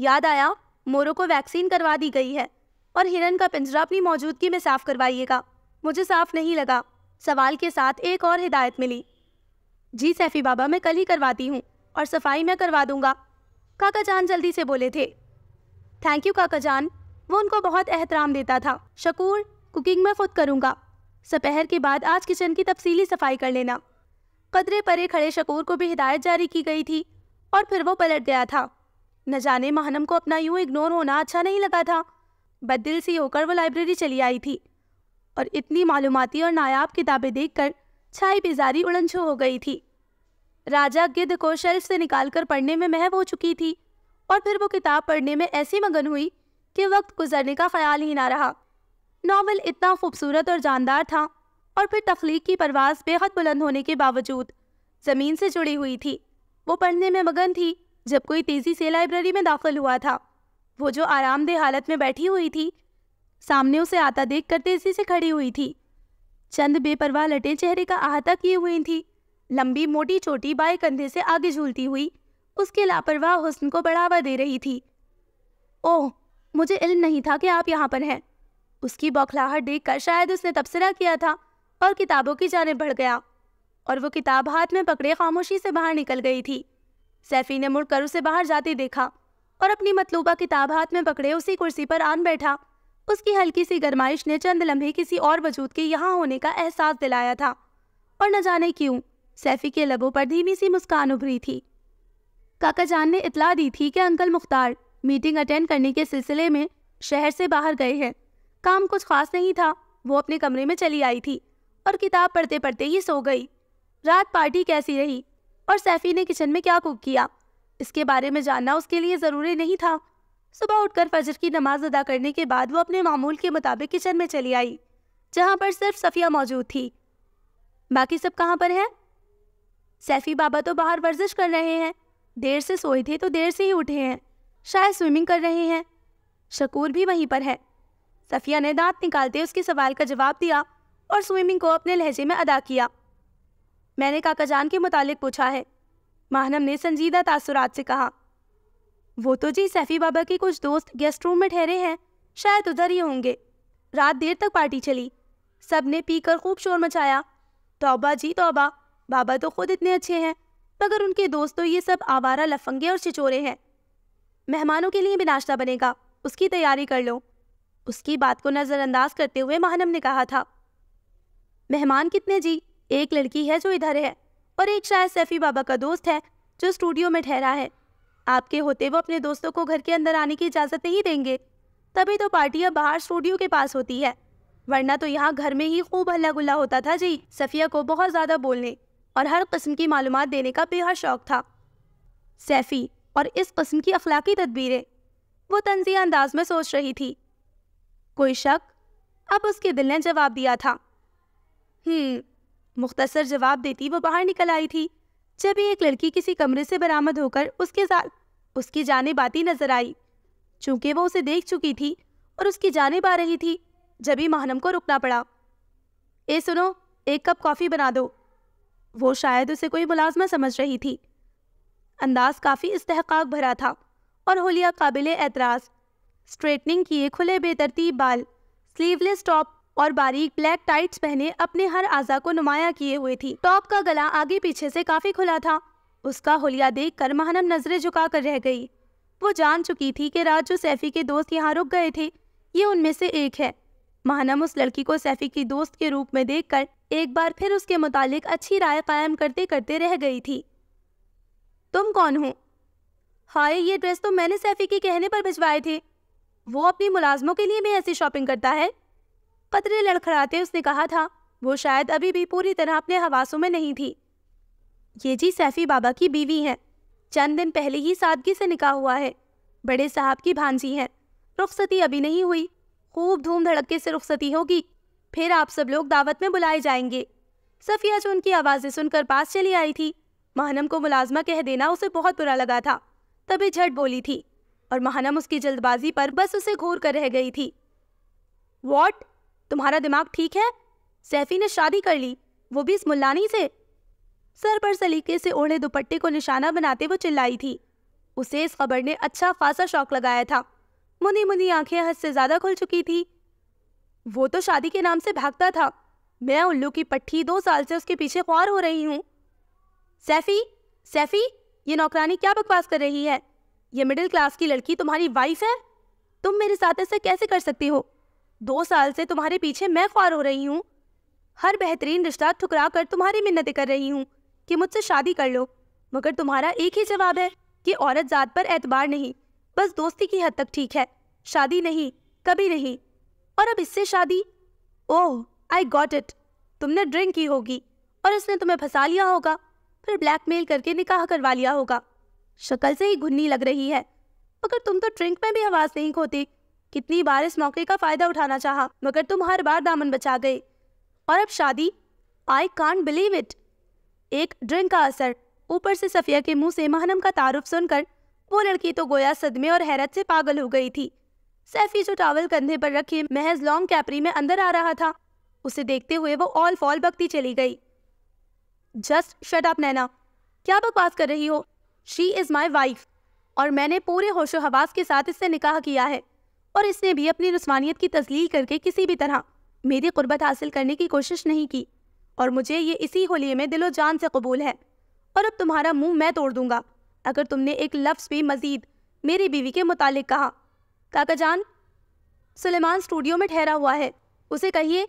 याद आया मोरो को वैक्सीन करवा दी गई है और हिरन का पिंजरा अपनी मौजूदगी में साफ़ करवाइएगा मुझे साफ नहीं लगा सवाल के साथ एक और हिदायत मिली जी सैफी बाबा मैं कल ही करवाती हूँ और सफाई मैं करवा दूंगा काका जान जल्दी से बोले थे थैंक यू काका जान वो उनको बहुत एहतराम देता था शकूर कुकिंग मैं खुद करूँगा सपहर के बाद आज किचन की तफसीली सफाई कर लेना कदरे परे खड़े शकूर को भी हिदायत जारी की गई थी और फिर वो पलट गया था न जाने महनम को अपना यूं इग्नोर होना अच्छा नहीं लगा था बददिल सी होकर वो लाइब्रेरी चली आई थी और इतनी मालूमती और नायाब किताबें देखकर छाई बिजारी उड़नछू हो गई थी राजा गिद्ध को शेल्फ से निकालकर पढ़ने में महव हो चुकी थी और फिर वो किताब पढ़ने में ऐसी मगन हुई कि वक्त गुजरने का ख्याल ही ना रहा नावल इतना खूबसूरत और जानदार था और फिर तख्लीक की परवाज बेहद बुलंद होने के बावजूद ज़मीन से जुड़ी हुई थी वो पढ़ने में मगन थी जब कोई तेज़ी से लाइब्रेरी में दाखिल हुआ था वो जो आरामदेह हालत में बैठी हुई थी सामने उसे आता देख कर तेज़ी से खड़ी हुई थी चंद बेपरवाह लटे चेहरे का अहाता किए हुई थी लंबी मोटी चोटी बाएं कंधे से आगे झूलती हुई उसके लापरवाह हुस्न को बढ़ावा दे रही थी ओह मुझे इल्म नहीं था कि आप यहाँ पर हैं उसकी बौखलाहट देखकर शायद उसने तबसरा किया था और किताबों की जानब बढ़ गया और वो किताब हाथ में पकड़े खामोशी से बाहर निकल गई थी सैफी ने मुड़कर उसे बाहर जाते देखा और अपनी मतलूबा किताब हाथ में पकड़े उसी कुर्सी पर आन बैठा उसकी हल्की सी गरमाइश ने चंद लम्हे किसी और वजूद के यहाँ होने का एहसास दिलाया था और न जाने क्यों सैफी के लबों पर धीमी सी मुस्कान उभरी थी काका जान ने इतला दी थी कि अंकल मुख्तार मीटिंग अटेंड करने के सिलसिले में शहर से बाहर गए हैं काम कुछ खास नहीं था वो अपने कमरे में चली आई थी और किताब पढ़ते पढ़ते ही सो गई रात पार्टी कैसी रही और सैफी ने किचन में क्या कुक किया इसके बारे में जानना उसके लिए ज़रूरी नहीं था सुबह उठकर फजर की नमाज अदा करने के बाद वो अपने मामूल के मुताबिक किचन में चली आई जहाँ पर सिर्फ सफ़िया मौजूद थी बाकी सब कहाँ पर हैं सैफी बाबा तो बाहर वर्जिश कर रहे हैं देर से सोए थे तो देर से ही उठे हैं शायद स्विमिंग कर रहे हैं शकूर भी वहीं पर है सफ़िया ने दांत निकालते उसके सवाल का जवाब दिया और स्विमिंग को अपने लहजे में अदा किया मैंने काकाजान के मुतालिक पूछा है माहनम ने संजीदा तासुरात से कहा वो तो जी सैफी बाबा के कुछ दोस्त गेस्ट रूम में ठहरे हैं शायद उधर ही होंगे रात देर तक पार्टी चली सब ने कर खूब शोर मचाया तोबा जी तोबा बाबा तो खुद इतने अच्छे हैं मगर उनके दोस्त तो ये सब आवारा लफंगे और छिचोरे हैं मेहमानों के लिए भी नाश्ता बनेगा उसकी तैयारी कर लो उसकी बात को नज़रअंदाज करते हुए महानम ने कहा था मेहमान कितने जी एक लड़की है जो इधर है और एक शायद सैफ़ी बाबा का दोस्त है जो स्टूडियो में ठहरा है आपके होते वो अपने दोस्तों को घर के अंदर आने की इजाज़त नहीं देंगे तभी तो पार्टियां बाहर स्टूडियो के पास होती है वरना तो यहाँ घर में ही खूब हल्ला गुल्ला होता था जी सफ़िया को बहुत ज़्यादा बोलने और हर कस्म की मालूम देने का बेहद शौक था सैफ़ी और इस कस्म की अखलाकी तदबीरें वो तंजी अंदाज में सोच रही थी कोई शक अब उसके दिल ने जवाब दिया था हम्म, मुख्तसर जवाब देती वो बाहर निकल आई थी जब एक लड़की किसी कमरे से बरामद होकर उसके साथ उसकी जानेब आती नजर आई चूंकि वो उसे देख चुकी थी और उसकी जानेब आ रही थी जब ही माहनम को रुकना पड़ा ए सुनो एक कप कॉफ़ी बना दो वो शायद उसे कोई मुलाजमा समझ रही थी अंदाज काफ़ी इस्तेहकाक भरा था और होलिया काबिल एतराज़ स्ट्रेटनिंग किए खुले बेतरतीब बाल स्लीवलेस टॉप और बारीक ब्लैक टाइट्स पहने अपने हर आजा को नुमाया किए हुए थी टॉप का गला आगे पीछे से काफी खुला था उसका होलिया देख कर महानम नजरे झुका कर रह गई वो जान चुकी थी कि रात जो सैफी के दोस्त यहाँ रुक गए थे ये उनमें से एक है महानम उस लड़की को सैफी की दोस्त के रूप में कर एक बार फिर उसके मुतालिक अच्छी राय कायम करते करते रह गई थी तुम कौन हो हाय ये ड्रेस तो मैंने सैफी के कहने पर भिजवाए थे वो अपनी मुलाजमों के लिए भी ऐसी शॉपिंग करता है पतरे लड़खड़ाते उसने कहा था वो शायद अभी भी पूरी तरह अपने हवासों में नहीं थी ये जी सैफ़ी बाबा की बीवी हैं चंद दिन पहले ही सादगी से निकाह हुआ है बड़े साहब की भांजी हैं रुखसती अभी नहीं हुई खूब धूम धड़के से रुखसती होगी फिर आप सब लोग दावत में बुलाए जाएंगे सफ़िया जो उनकी आवाज़ें सुनकर पास चली आई थी महनम को मुलाजमा कह देना उसे बहुत बुरा लगा था तभी झट बोली थी और महनम उसकी जल्दबाजी पर बस उसे घूर कर रह गई थी वॉट तुम्हारा दिमाग ठीक है सैफी ने शादी कर ली वो भी इस मुल्लानी से सर पर सलीके से ओढ़े दुपट्टे को निशाना बनाते वो चिल्लाई थी उसे इस खबर ने अच्छा खासा शौक लगाया था मुनी मुनी आंखें हद से ज़्यादा खुल चुकी थी वो तो शादी के नाम से भागता था मैं उल्लू की पट्टी दो साल से उसके पीछे ख्वार हो रही हूँ सैफी सैफी ये नौकरानी क्या बकवास कर रही है ये मिडिल क्लास की लड़की तुम्हारी वाइफ है तुम मेरे साथ ऐसा कैसे कर सकती हो दो साल से तुम्हारे पीछे मैं ख्वार हो रही हूँ हर बेहतरीन रिश्ता ठुकरा कर तुम्हारी मिन्नतें कर रही हूँ कि मुझसे शादी कर लो मगर तुम्हारा एक ही जवाब है कि औरत जात पर एतबार नहीं बस दोस्ती की हद तक ठीक है शादी नहीं कभी नहीं और अब इससे शादी ओह आई गॉट इट तुमने ड्रिंक की होगी और इसने तुम्हें फंसा लिया होगा फिर ब्लैकमेल करके निकाह करवा लिया होगा शक्ल से ही घुन्नी लग रही है मगर तुम तो ड्रिंक में भी आवाज़ नहीं खोती कितनी बार इस मौके का फायदा उठाना चाहा, मगर तुम हर बार दामन बचा गए और अब शादी आई कान बिलीव इट एक ड्रिंक का असर ऊपर से सफिया के मुंह से महनम का तारुफ सुनकर वो लड़की तो गोया सदमे और हैरत से पागल हो गई थी सैफी जो टावल कंधे पर रखे महज लॉन्ग कैपरी में अंदर आ रहा था उसे देखते हुए वो ऑल फॉल बकती चली गई जस्ट शट अप नैना क्या बकवास कर रही हो शी इज़ माई वाइफ और मैंने पूरे होशो हवास के साथ इससे निकाह किया है और इसने भी अपनी रस्मानियत की तस्लील करके किसी भी तरह मेरी कुर्बत हासिल करने की कोशिश नहीं की और मुझे ये इसी होलिए में दिलो जान से कबूल है और अब तुम्हारा मुंह मैं तोड़ दूंगा अगर तुमने एक लफ्ज़ भी मज़ीद मेरी बीवी के मुतालिक कहा काका जान सुलेमान स्टूडियो में ठहरा हुआ है उसे कहिए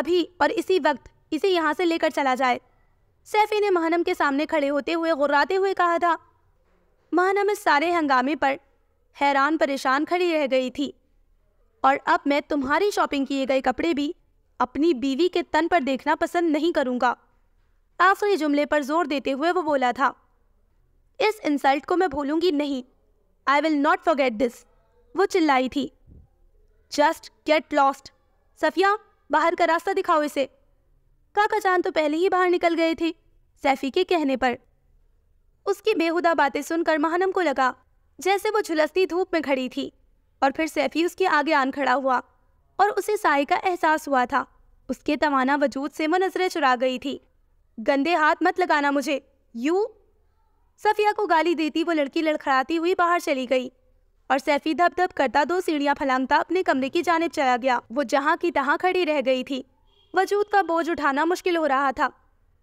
अभी और इसी वक्त इसे यहाँ से लेकर चला जाए सैफी ने महनम के सामने खड़े होते हुए गुर्राते हुए कहा था महनम इस सारे हंगामे पर हैरान परेशान खड़ी रह गई थी और अब मैं तुम्हारी शॉपिंग किए गए कपड़े भी अपनी बीवी के तन पर देखना पसंद नहीं करूंगा आखिरी जुमले पर जोर देते हुए वो बोला था इस इंसल्ट को मैं भूलूंगी नहीं I will not forget this वो चिल्लाई थी जस्ट गेट लॉस्ट सफिया बाहर का रास्ता दिखाओ इसे काका चांद तो पहले ही बाहर निकल गए थे सैफी के कहने पर उसकी बेहुदा बातें सुनकर महानम को लगा जैसे वो झुलसती धूप में खड़ी थी और फिर सैफी उसके आगे आन खड़ा हुआ और उसे साय का एहसास हुआ था उसके तवाना वजूद से वो नजरें चुरा गई थी गंदे हाथ मत लगाना मुझे यू सफिया को गाली देती वो लड़की लड़खड़ाती हुई बाहर चली गई और सैफी धप धप करता दो सीढ़ियां फलांगता अपने कमरे की जानब चला गया वो जहाँ की तहाँ खड़ी रह गई थी वजूद का बोझ उठाना मुश्किल हो रहा था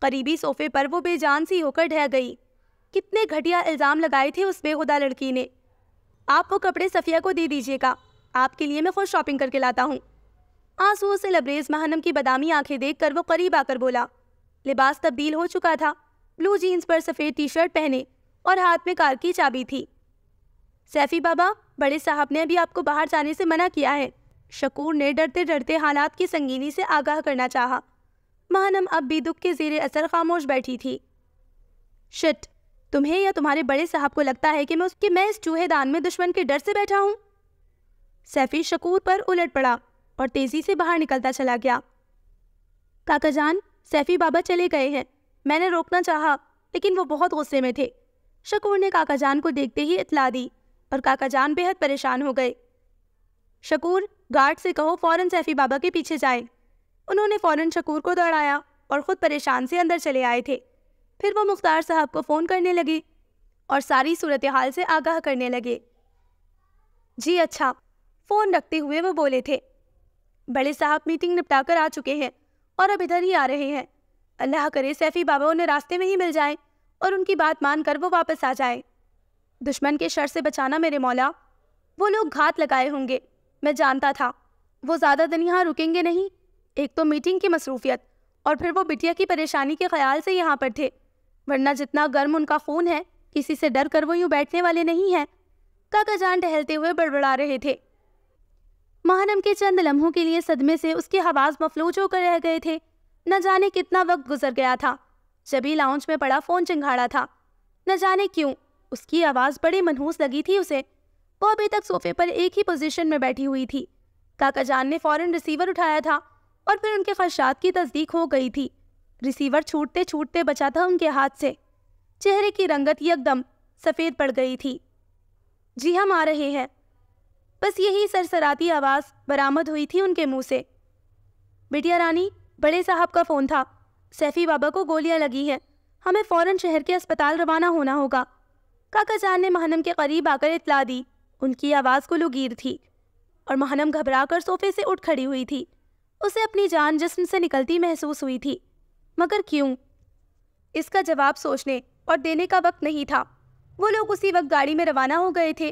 करीबी सोफे पर वो बेजान सी होकर ढह गई कितने घटिया इल्ज़ाम लगाए थे उस बेहुदा लड़की ने आप वो कपड़े सफ़िया को दे दीजिएगा आपके लिए मैं खुद शॉपिंग करके लाता हूँ आंसुओं से लबरेज महनम की बदामी आंखें देख कर वो करीब आकर बोला लिबास तब्दील हो चुका था ब्लू जीन्स पर सफ़ेद टी शर्ट पहने और हाथ में कार की चाबी थी सैफ़ी बाबा बड़े साहब ने अभी आपको बाहर जाने से मना किया है शकूर ने डरते डरते हालात की संगीनी से आगाह करना चाहा महानम अब भी दुख के जेर असर खामोश बैठी थी शिट तुम्हें या तुम्हारे बड़े साहब को लगता है कि मैं उसके मैं इस चूहेदान में दुश्मन के डर से बैठा हूँ सैफी शकूर पर उलट पड़ा और तेज़ी से बाहर निकलता चला गया काका जान सैफी बाबा चले गए हैं मैंने रोकना चाहा लेकिन वो बहुत गुस्से में थे शकूर ने काका जान को देखते ही इतला दी और काका जान बेहद परेशान हो गए शकूर गार्ड से कहो फ़ौरन सैफ़ी बाबा के पीछे जाए उन्होंने फ़ौरन शकूर को दौड़ाया और ख़ुद परेशान से अंदर चले आए थे फिर वो मुख्तार साहब को फ़ोन करने लगे और सारी सूरत हाल से आगाह करने लगे जी अच्छा फ़ोन रखते हुए वो बोले थे बड़े साहब मीटिंग निपटा कर आ चुके हैं और अब इधर ही आ रहे हैं अल्लाह करे सैफ़ी बाबा उन्हें रास्ते में ही मिल जाए और उनकी बात मानकर वो वापस आ जाए दुश्मन के शर से बचाना मेरे मौला वो लोग घात लगाए होंगे मैं जानता था वो ज़्यादा दिन यहाँ रुकेंगे नहीं एक तो मीटिंग की मसरूफियत और फिर वो बिटिया की परेशानी के ख्याल से यहाँ पर थे वरना जितना गर्म उनका खून है किसी से डर कर वो यूं बैठने वाले नहीं हैं काका जान टहलते हुए बड़बड़ा रहे थे महानम के चंद लम्हों के लिए सदमे से उसकी हवास मफलूज होकर रह गए थे न जाने कितना वक्त गुजर गया था जब ही लाउंज में पड़ा फ़ोन चिंगाड़ा था न जाने क्यों उसकी आवाज़ बड़ी मनहूस लगी थी उसे वो अभी तक सोफे पर एक ही पोजीशन में बैठी हुई थी काका जान ने फ़ौरन रिसीवर उठाया था और फिर उनके खदशात की तस्दीक हो गई थी रिसीवर छूटते छूटते बचा था उनके हाथ से चेहरे की रंगत एकदम सफ़ेद पड़ गई थी जी हम आ रहे हैं बस यही सरसराती आवाज़ बरामद हुई थी उनके मुंह से बिटिया रानी बड़े साहब का फ़ोन था सैफ़ी बाबा को गोलियां लगी हैं हमें फ़ौरन शहर के अस्पताल रवाना होना होगा काका जान ने महनम के करीब आकर इतला दी उनकी आवाज़ को लुगीर थी और महनम घबरा कर सोफे से उठ खड़ी हुई थी उसे अपनी जान जिसम से निकलती महसूस हुई थी मगर क्यों इसका जवाब सोचने और देने का वक्त नहीं था वो लोग उसी वक्त गाड़ी में रवाना हो गए थे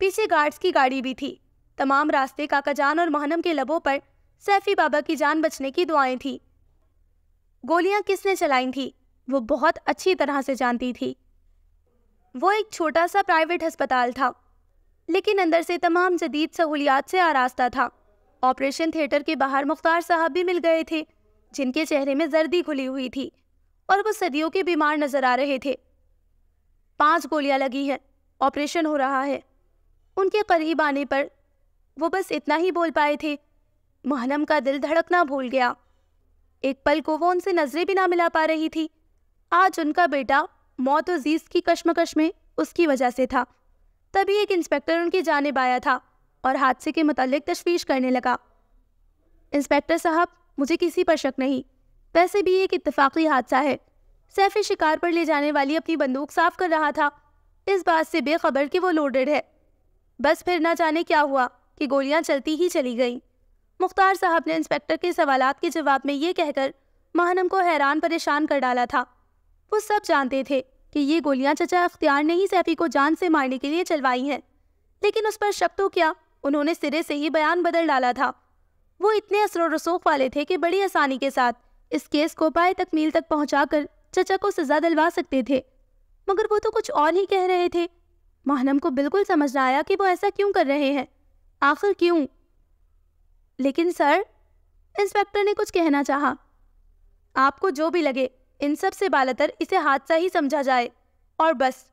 पीछे गार्ड्स की गाड़ी भी थी तमाम रास्ते काकाजान और महनम के लबों पर सैफी बाबा की जान बचने की दुआएं थी गोलियां किसने चलाई थी वो बहुत अच्छी तरह से जानती थी वो एक छोटा सा प्राइवेट अस्पताल था लेकिन अंदर से तमाम जदीद सहूलियात से आरास्ता था ऑपरेशन थिएटर के बाहर मुख्तार साहब भी मिल गए थे जिनके चेहरे में जर्दी खुली हुई थी और वो सदियों के बीमार नजर आ रहे थे पांच गोलियां लगी हैं ऑपरेशन हो रहा है उनके करीब आने पर वो बस इतना ही बोल पाए थे महनम का दिल धड़कना भूल गया एक पल को वो उनसे नजरें भी ना मिला पा रही थी आज उनका बेटा मौत और जीस की कश्मकश में उसकी वजह से था तभी एक इंस्पेक्टर उनकी जानब आया था और हादसे के मुतालिक तशवीश करने लगा इंस्पेक्टर साहब मुझे किसी पर शक नहीं वैसे भी एक इतफाकी हादसा है सैफी शिकार पर ले जाने वाली अपनी बंदूक साफ कर रहा था इस बात से बेखबर कि वो लोडेड है बस फिर ना जाने क्या हुआ कि गोलियां चलती ही चली गईं मुख्तार साहब ने इंस्पेक्टर के सवाल के जवाब में ये कहकर महानम को हैरान परेशान कर डाला था वो सब जानते थे कि ये गोलियां चचा अख्तियार ने ही सैफी को जान से मारने के लिए चलवाई हैं लेकिन उस पर शक तो क्या उन्होंने सिरे से ही बयान बदल डाला था वो इतने असर रसूख वाले थे कि बड़ी आसानी के साथ इस केस को पाए तकमील तक पहुंचाकर चचा को सजा दिलवा सकते थे मगर वो तो कुछ और ही कह रहे थे मोहनम को बिल्कुल समझ ना आया कि वो ऐसा क्यों कर रहे हैं आखिर क्यों लेकिन सर इंस्पेक्टर ने कुछ कहना चाहा आपको जो भी लगे इन सब से बालतर इसे हादसा ही समझा जाए और बस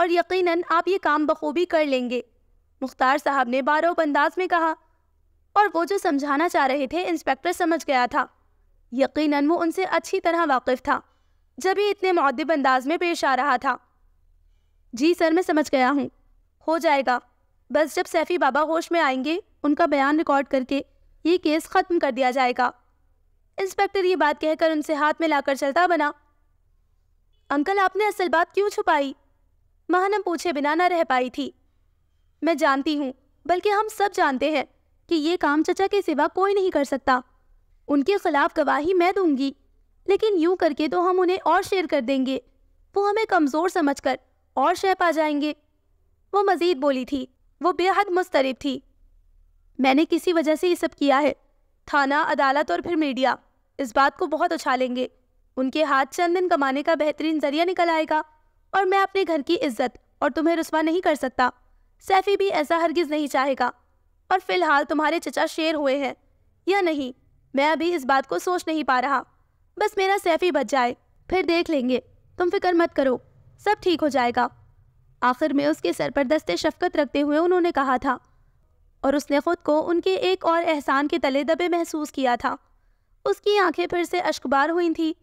और यकीनन आप ये काम बखूबी कर लेंगे मुख्तार साहब ने अंदाज में कहा और वो जो समझाना चाह रहे थे इंस्पेक्टर समझ गया था यकीनन वो उनसे अच्छी तरह वाकिफ था जब ही इतने मदब अंदाज में पेश आ रहा था जी सर मैं समझ गया हूँ हो जाएगा बस जब सैफ़ी बाबा होश में आएंगे उनका बयान रिकॉर्ड करके ये केस ख़त्म कर दिया जाएगा इंस्पेक्टर ये बात कहकर उनसे हाथ में लाकर चलता बना अंकल आपने असल बात क्यों छुपाई महानम पूछे बिना ना रह पाई थी मैं जानती हूँ बल्कि हम सब जानते हैं कि ये काम चचा के सिवा कोई नहीं कर सकता उनके खिलाफ गवाही मैं दूंगी लेकिन यूं करके तो हम उन्हें और शेर कर देंगे वो हमें कमज़ोर समझकर और शह पा जाएंगे वो मज़ीद बोली थी वो बेहद मुस्तरब थी मैंने किसी वजह से ये सब किया है थाना अदालत और फिर मीडिया इस बात को बहुत उछालेंगे उनके हाथ चंद दिन कमाने का बेहतरीन जरिया निकल आएगा और मैं अपने घर की इज्जत और तुम्हें रसवा नहीं कर सकता सैफी भी ऐसा हरगिज़ नहीं चाहेगा और फिलहाल तुम्हारे चचा शेर हुए हैं या नहीं मैं अभी इस बात को सोच नहीं पा रहा बस मेरा ही बच जाए फिर देख लेंगे तुम फिक्र मत करो सब ठीक हो जाएगा आखिर में उसके सर पर दस्ते शफकत रखते हुए उन्होंने कहा था और उसने खुद को उनके एक और एहसान के तले दबे महसूस किया था उसकी आंखें फिर से अशकबार हुई थी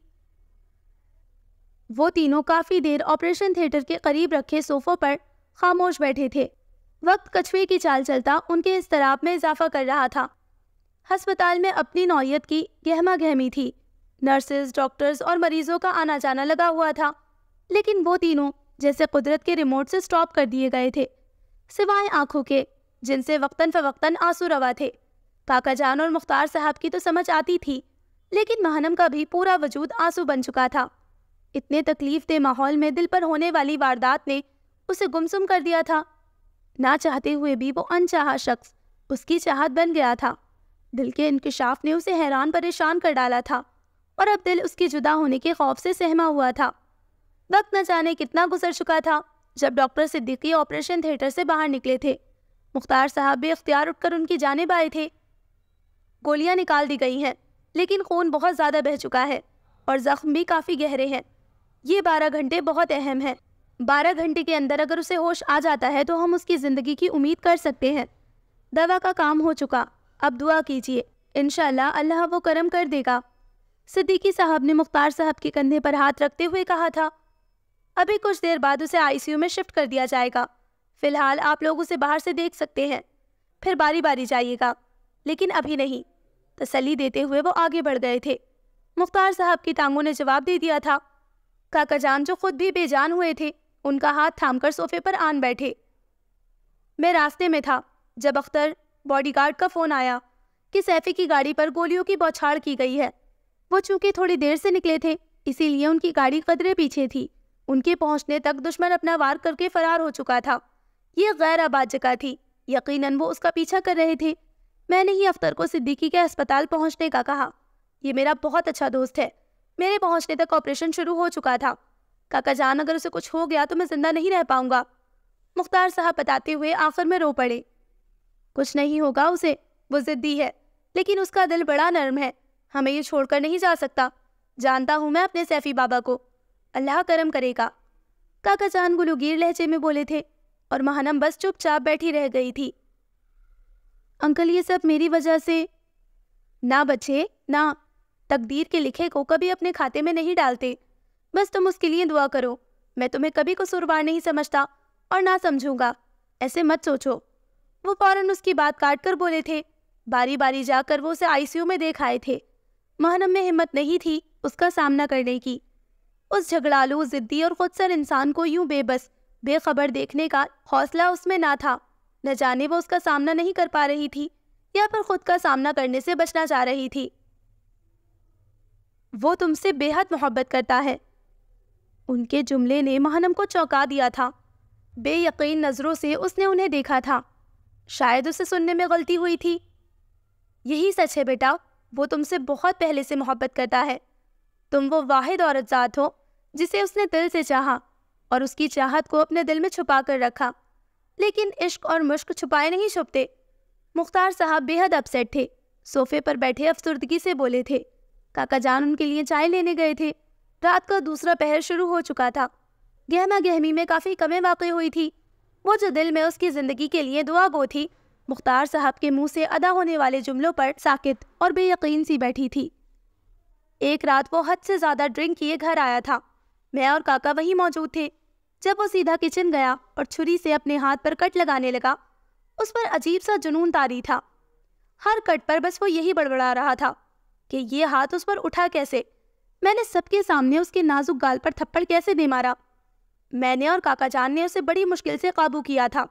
वो तीनों काफ़ी देर ऑपरेशन थिएटर के करीब रखे सोफ़ों पर खामोश बैठे थे वक्त कछुए की चाल चलता उनके इस तराब में इजाफा कर रहा था हस्पताल में अपनी नौयत की गहमा गहमी थी नर्सेज डॉक्टर्स और मरीजों का आना जाना लगा हुआ था लेकिन वो तीनों जैसे कुदरत के रिमोट से स्टॉप कर दिए गए थे सिवाय आंखों के जिनसे वक्ता फ़वक्ता आंसू रवा थे काका जान और मुख्तार साहब की तो समझ आती थी लेकिन महनम का भी पूरा वजूद आंसू बन चुका था इतने तकलीफ दे माहौल में दिल पर होने वाली वारदात ने उसे गुमसुम कर दिया था ना चाहते हुए भी वो अनचाहा शख्स उसकी चाहत बन गया था दिल के इंकशाफ ने उसे हैरान परेशान कर डाला था और अब दिल उसके जुदा होने के खौफ से सहमा हुआ था वक्त न जाने कितना गुजर चुका था जब डॉक्टर सिद्दीकी ऑपरेशन थिएटर से बाहर निकले थे मुख्तार साहब भी अख्तियार उठकर उनकी जानेब आए थे गोलियां निकाल दी गई हैं लेकिन खून बहुत ज़्यादा बह चुका है और ज़ख्म भी काफ़ी गहरे हैं ये बारह घंटे बहुत अहम हैं 12 घंटे के अंदर अगर उसे होश आ जाता है तो हम उसकी ज़िंदगी की उम्मीद कर सकते हैं दवा का काम हो चुका अब दुआ कीजिए इन अल्लाह वो करम कर देगा सिद्दीकी साहब ने मुख्तार साहब के कंधे पर हाथ रखते हुए कहा था अभी कुछ देर बाद उसे आईसीयू में शिफ्ट कर दिया जाएगा फ़िलहाल आप लोग उसे बाहर से देख सकते हैं फिर बारी बारी जाइएगा लेकिन अभी नहीं तसली देते हुए वो आगे बढ़ गए थे मुख्तार साहब की टांगों ने जवाब दे दिया था काका जान जो खुद भी बेजान हुए थे उनका हाथ थामकर सोफे पर आन बैठे मैं रास्ते में था जब अख्तर बॉडीगार्ड का फ़ोन आया कि सैफी की गाड़ी पर गोलियों की बौछाड़ की गई है वो चूंकि थोड़ी देर से निकले थे इसीलिए उनकी गाड़ी कदरे पीछे थी उनके पहुंचने तक दुश्मन अपना वार करके फरार हो चुका था ये गैर आबाद जगह थी यकीनन वो उसका पीछा कर रहे थे मैंने ही अख्तर को सिद्दीकी के अस्पताल पहुंचने का कहा यह मेरा बहुत अच्छा दोस्त है मेरे पहुंचने तक ऑपरेशन शुरू हो चुका था काका जान अगर उसे कुछ हो गया तो मैं जिंदा नहीं रह पाऊंगा मुख्तार साहब बताते हुए आखिर में रो पड़े कुछ नहीं होगा उसे वो जिद्दी है लेकिन उसका दिल बड़ा नरम है हमें ये छोड़कर नहीं जा सकता जानता हूँ मैं अपने सैफ़ी बाबा को अल्लाह करम करेगा काका जान गुलगीर लहजे में बोले थे और महानम बस चुपचाप बैठी रह गई थी अंकल ये सब मेरी वजह से ना बचे ना तकदीर के लिखे को कभी अपने खाते में नहीं डालते बस तुम उसके लिए दुआ करो मैं तुम्हें कभी कसूरवार नहीं समझता और ना समझूंगा ऐसे मत सोचो वो फौरन उसकी बात काट कर बोले थे बारी बारी जाकर वो उसे आईसीयू में देख आए थे महनम में हिम्मत नहीं थी उसका सामना करने की उस झगड़ालू जिद्दी और खुदसर इंसान को यूं बेबस बेखबर देखने का हौसला उसमें ना था न जाने वो उसका सामना नहीं कर पा रही थी या फिर खुद का सामना करने से बचना चाह रही थी वो तुमसे बेहद मोहब्बत करता है उनके जुमले ने महनम को चौंका दिया था बेयकीन नज़रों से उसने उन्हें देखा था शायद उसे सुनने में गलती हुई थी यही सच है बेटा वो तुमसे बहुत पहले से मोहब्बत करता है तुम वो वाहिद जात हो जिसे उसने दिल से चाहा और उसकी चाहत को अपने दिल में छुपा कर रखा लेकिन इश्क और मुश्क छुपाए नहीं छुपते मुख्तार साहब बेहद अपसेट थे सोफे पर बैठे अफसरदगी से बोले थे काका जान उनके लिए चाय लेने गए थे रात का दूसरा पहर शुरू हो चुका था गहमा गहमी में काफ़ी कमें वाकई हुई थी वो जो दिल में उसकी ज़िंदगी के लिए दुआ गो थी मुख्तार साहब के मुंह से अदा होने वाले जुमलों पर साकित और बेयकीन सी बैठी थी एक रात वो हद से ज़्यादा ड्रिंक किए घर आया था मैं और काका वहीं मौजूद थे जब वो सीधा किचन गया और छुरी से अपने हाथ पर कट लगाने लगा उस पर अजीब सा जुनून तारी था हर कट पर बस वो यही बड़बड़ा रहा था कि ये हाथ उस पर उठा कैसे मैंने सबके सामने उसके नाजुक गाल पर थप्पड़ कैसे दे मारा मैंने और काका जान ने उसे बड़ी मुश्किल से काबू किया था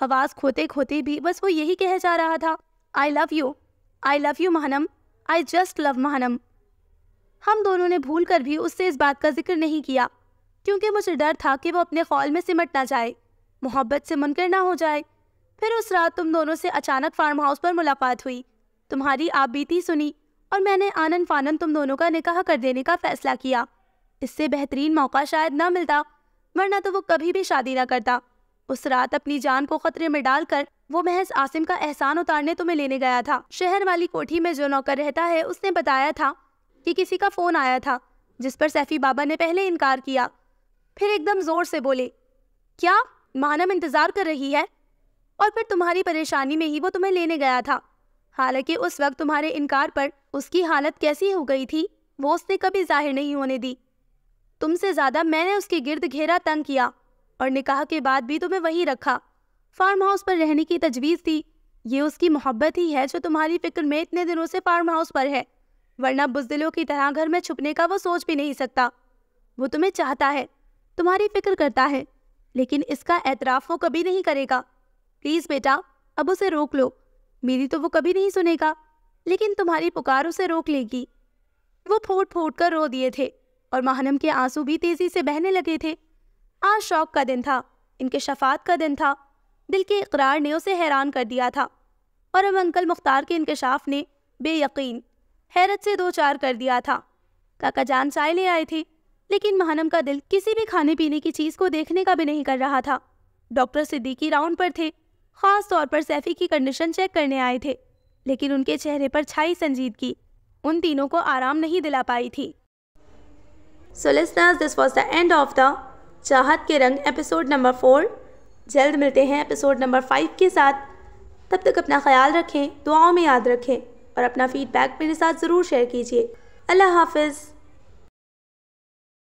हवास खोते खोते भी बस वो यही कह जा रहा था I love you I love you Mahanam I just love Mahanam हम दोनों ने भूल कर भी उससे इस बात का जिक्र नहीं किया क्योंकि मुझे डर था कि वो अपने खौल में सिमट ना जाए मोहब्बत से मुनकर ना हो जाए फिर उस रात तुम दोनों से अचानक फार्म हाउस पर मुलाकात हुई तुम्हारी आप बीती सुनी और मैंने आनंद फानंद तुम दोनों का निकाह कर देने का फैसला किया इससे बेहतरीन मौका शायद ना मिलता वरना तो वो कभी भी शादी ना करता उस रात अपनी जान को खतरे में डालकर वो महज आसिम का एहसान उतारने तुम्हें लेने गया था शहर वाली कोठी में जो नौकर रहता है उसने बताया था कि किसी का फ़ोन आया था जिस पर सैफी बाबा ने पहले इनकार किया फिर एकदम ज़ोर से बोले क्या मानम इंतज़ार कर रही है और फिर तुम्हारी परेशानी में ही वो तुम्हें लेने गया था हालांकि उस वक्त तुम्हारे इनकार पर उसकी हालत कैसी हो गई थी वो उसने कभी जाहिर नहीं होने दी तुमसे ज़्यादा मैंने उसके गिर्द घेरा तंग किया और निकाह के बाद भी तुम्हें वहीं रखा फार्म हाउस पर रहने की तजवीज़ थी ये उसकी मोहब्बत ही है जो तुम्हारी फिक्र में इतने दिनों से फार्म हाउस पर है वरना बुजदिलों की तरह घर में छुपने का वो सोच भी नहीं सकता वो तुम्हें चाहता है तुम्हारी फिक्र करता है लेकिन इसका एतराफ़ वो कभी नहीं करेगा प्लीज़ बेटा अब उसे रोक लो मेरी तो वो कभी नहीं सुनेगा लेकिन तुम्हारी पुकार उसे रोक लेगी वो फूट फूट कर रो दिए थे और महानम के आंसू भी तेजी से बहने लगे थे आज शौक का दिन था इनके शफात का दिन था दिल के इकरार ने उसे हैरान कर दिया था और अब अंकल मुख्तार के इंकशाफ ने बेयकीन हैरत से दो चार कर दिया था काका जान चाय ले आए थे लेकिन महानम का दिल किसी भी खाने पीने की चीज़ को देखने का भी नहीं कर रहा था डॉक्टर सिद्दीकी राउंड पर थे ख़ास तौर पर सैफ़ी की कंडीशन चेक करने आए थे लेकिन उनके चेहरे पर छाई संजीदगी उन तीनों को आराम नहीं दिला पाई थी so listeners this was the end of the चाहत के रंग एपिसोड नंबर फोर जल्द मिलते हैं एपिसोड नंबर फाइव के साथ तब तक अपना ख्याल रखें दुआओं में याद रखें और अपना फीडबैक मेरे साथ ज़रूर शेयर कीजिए अल्लाह हाफिज़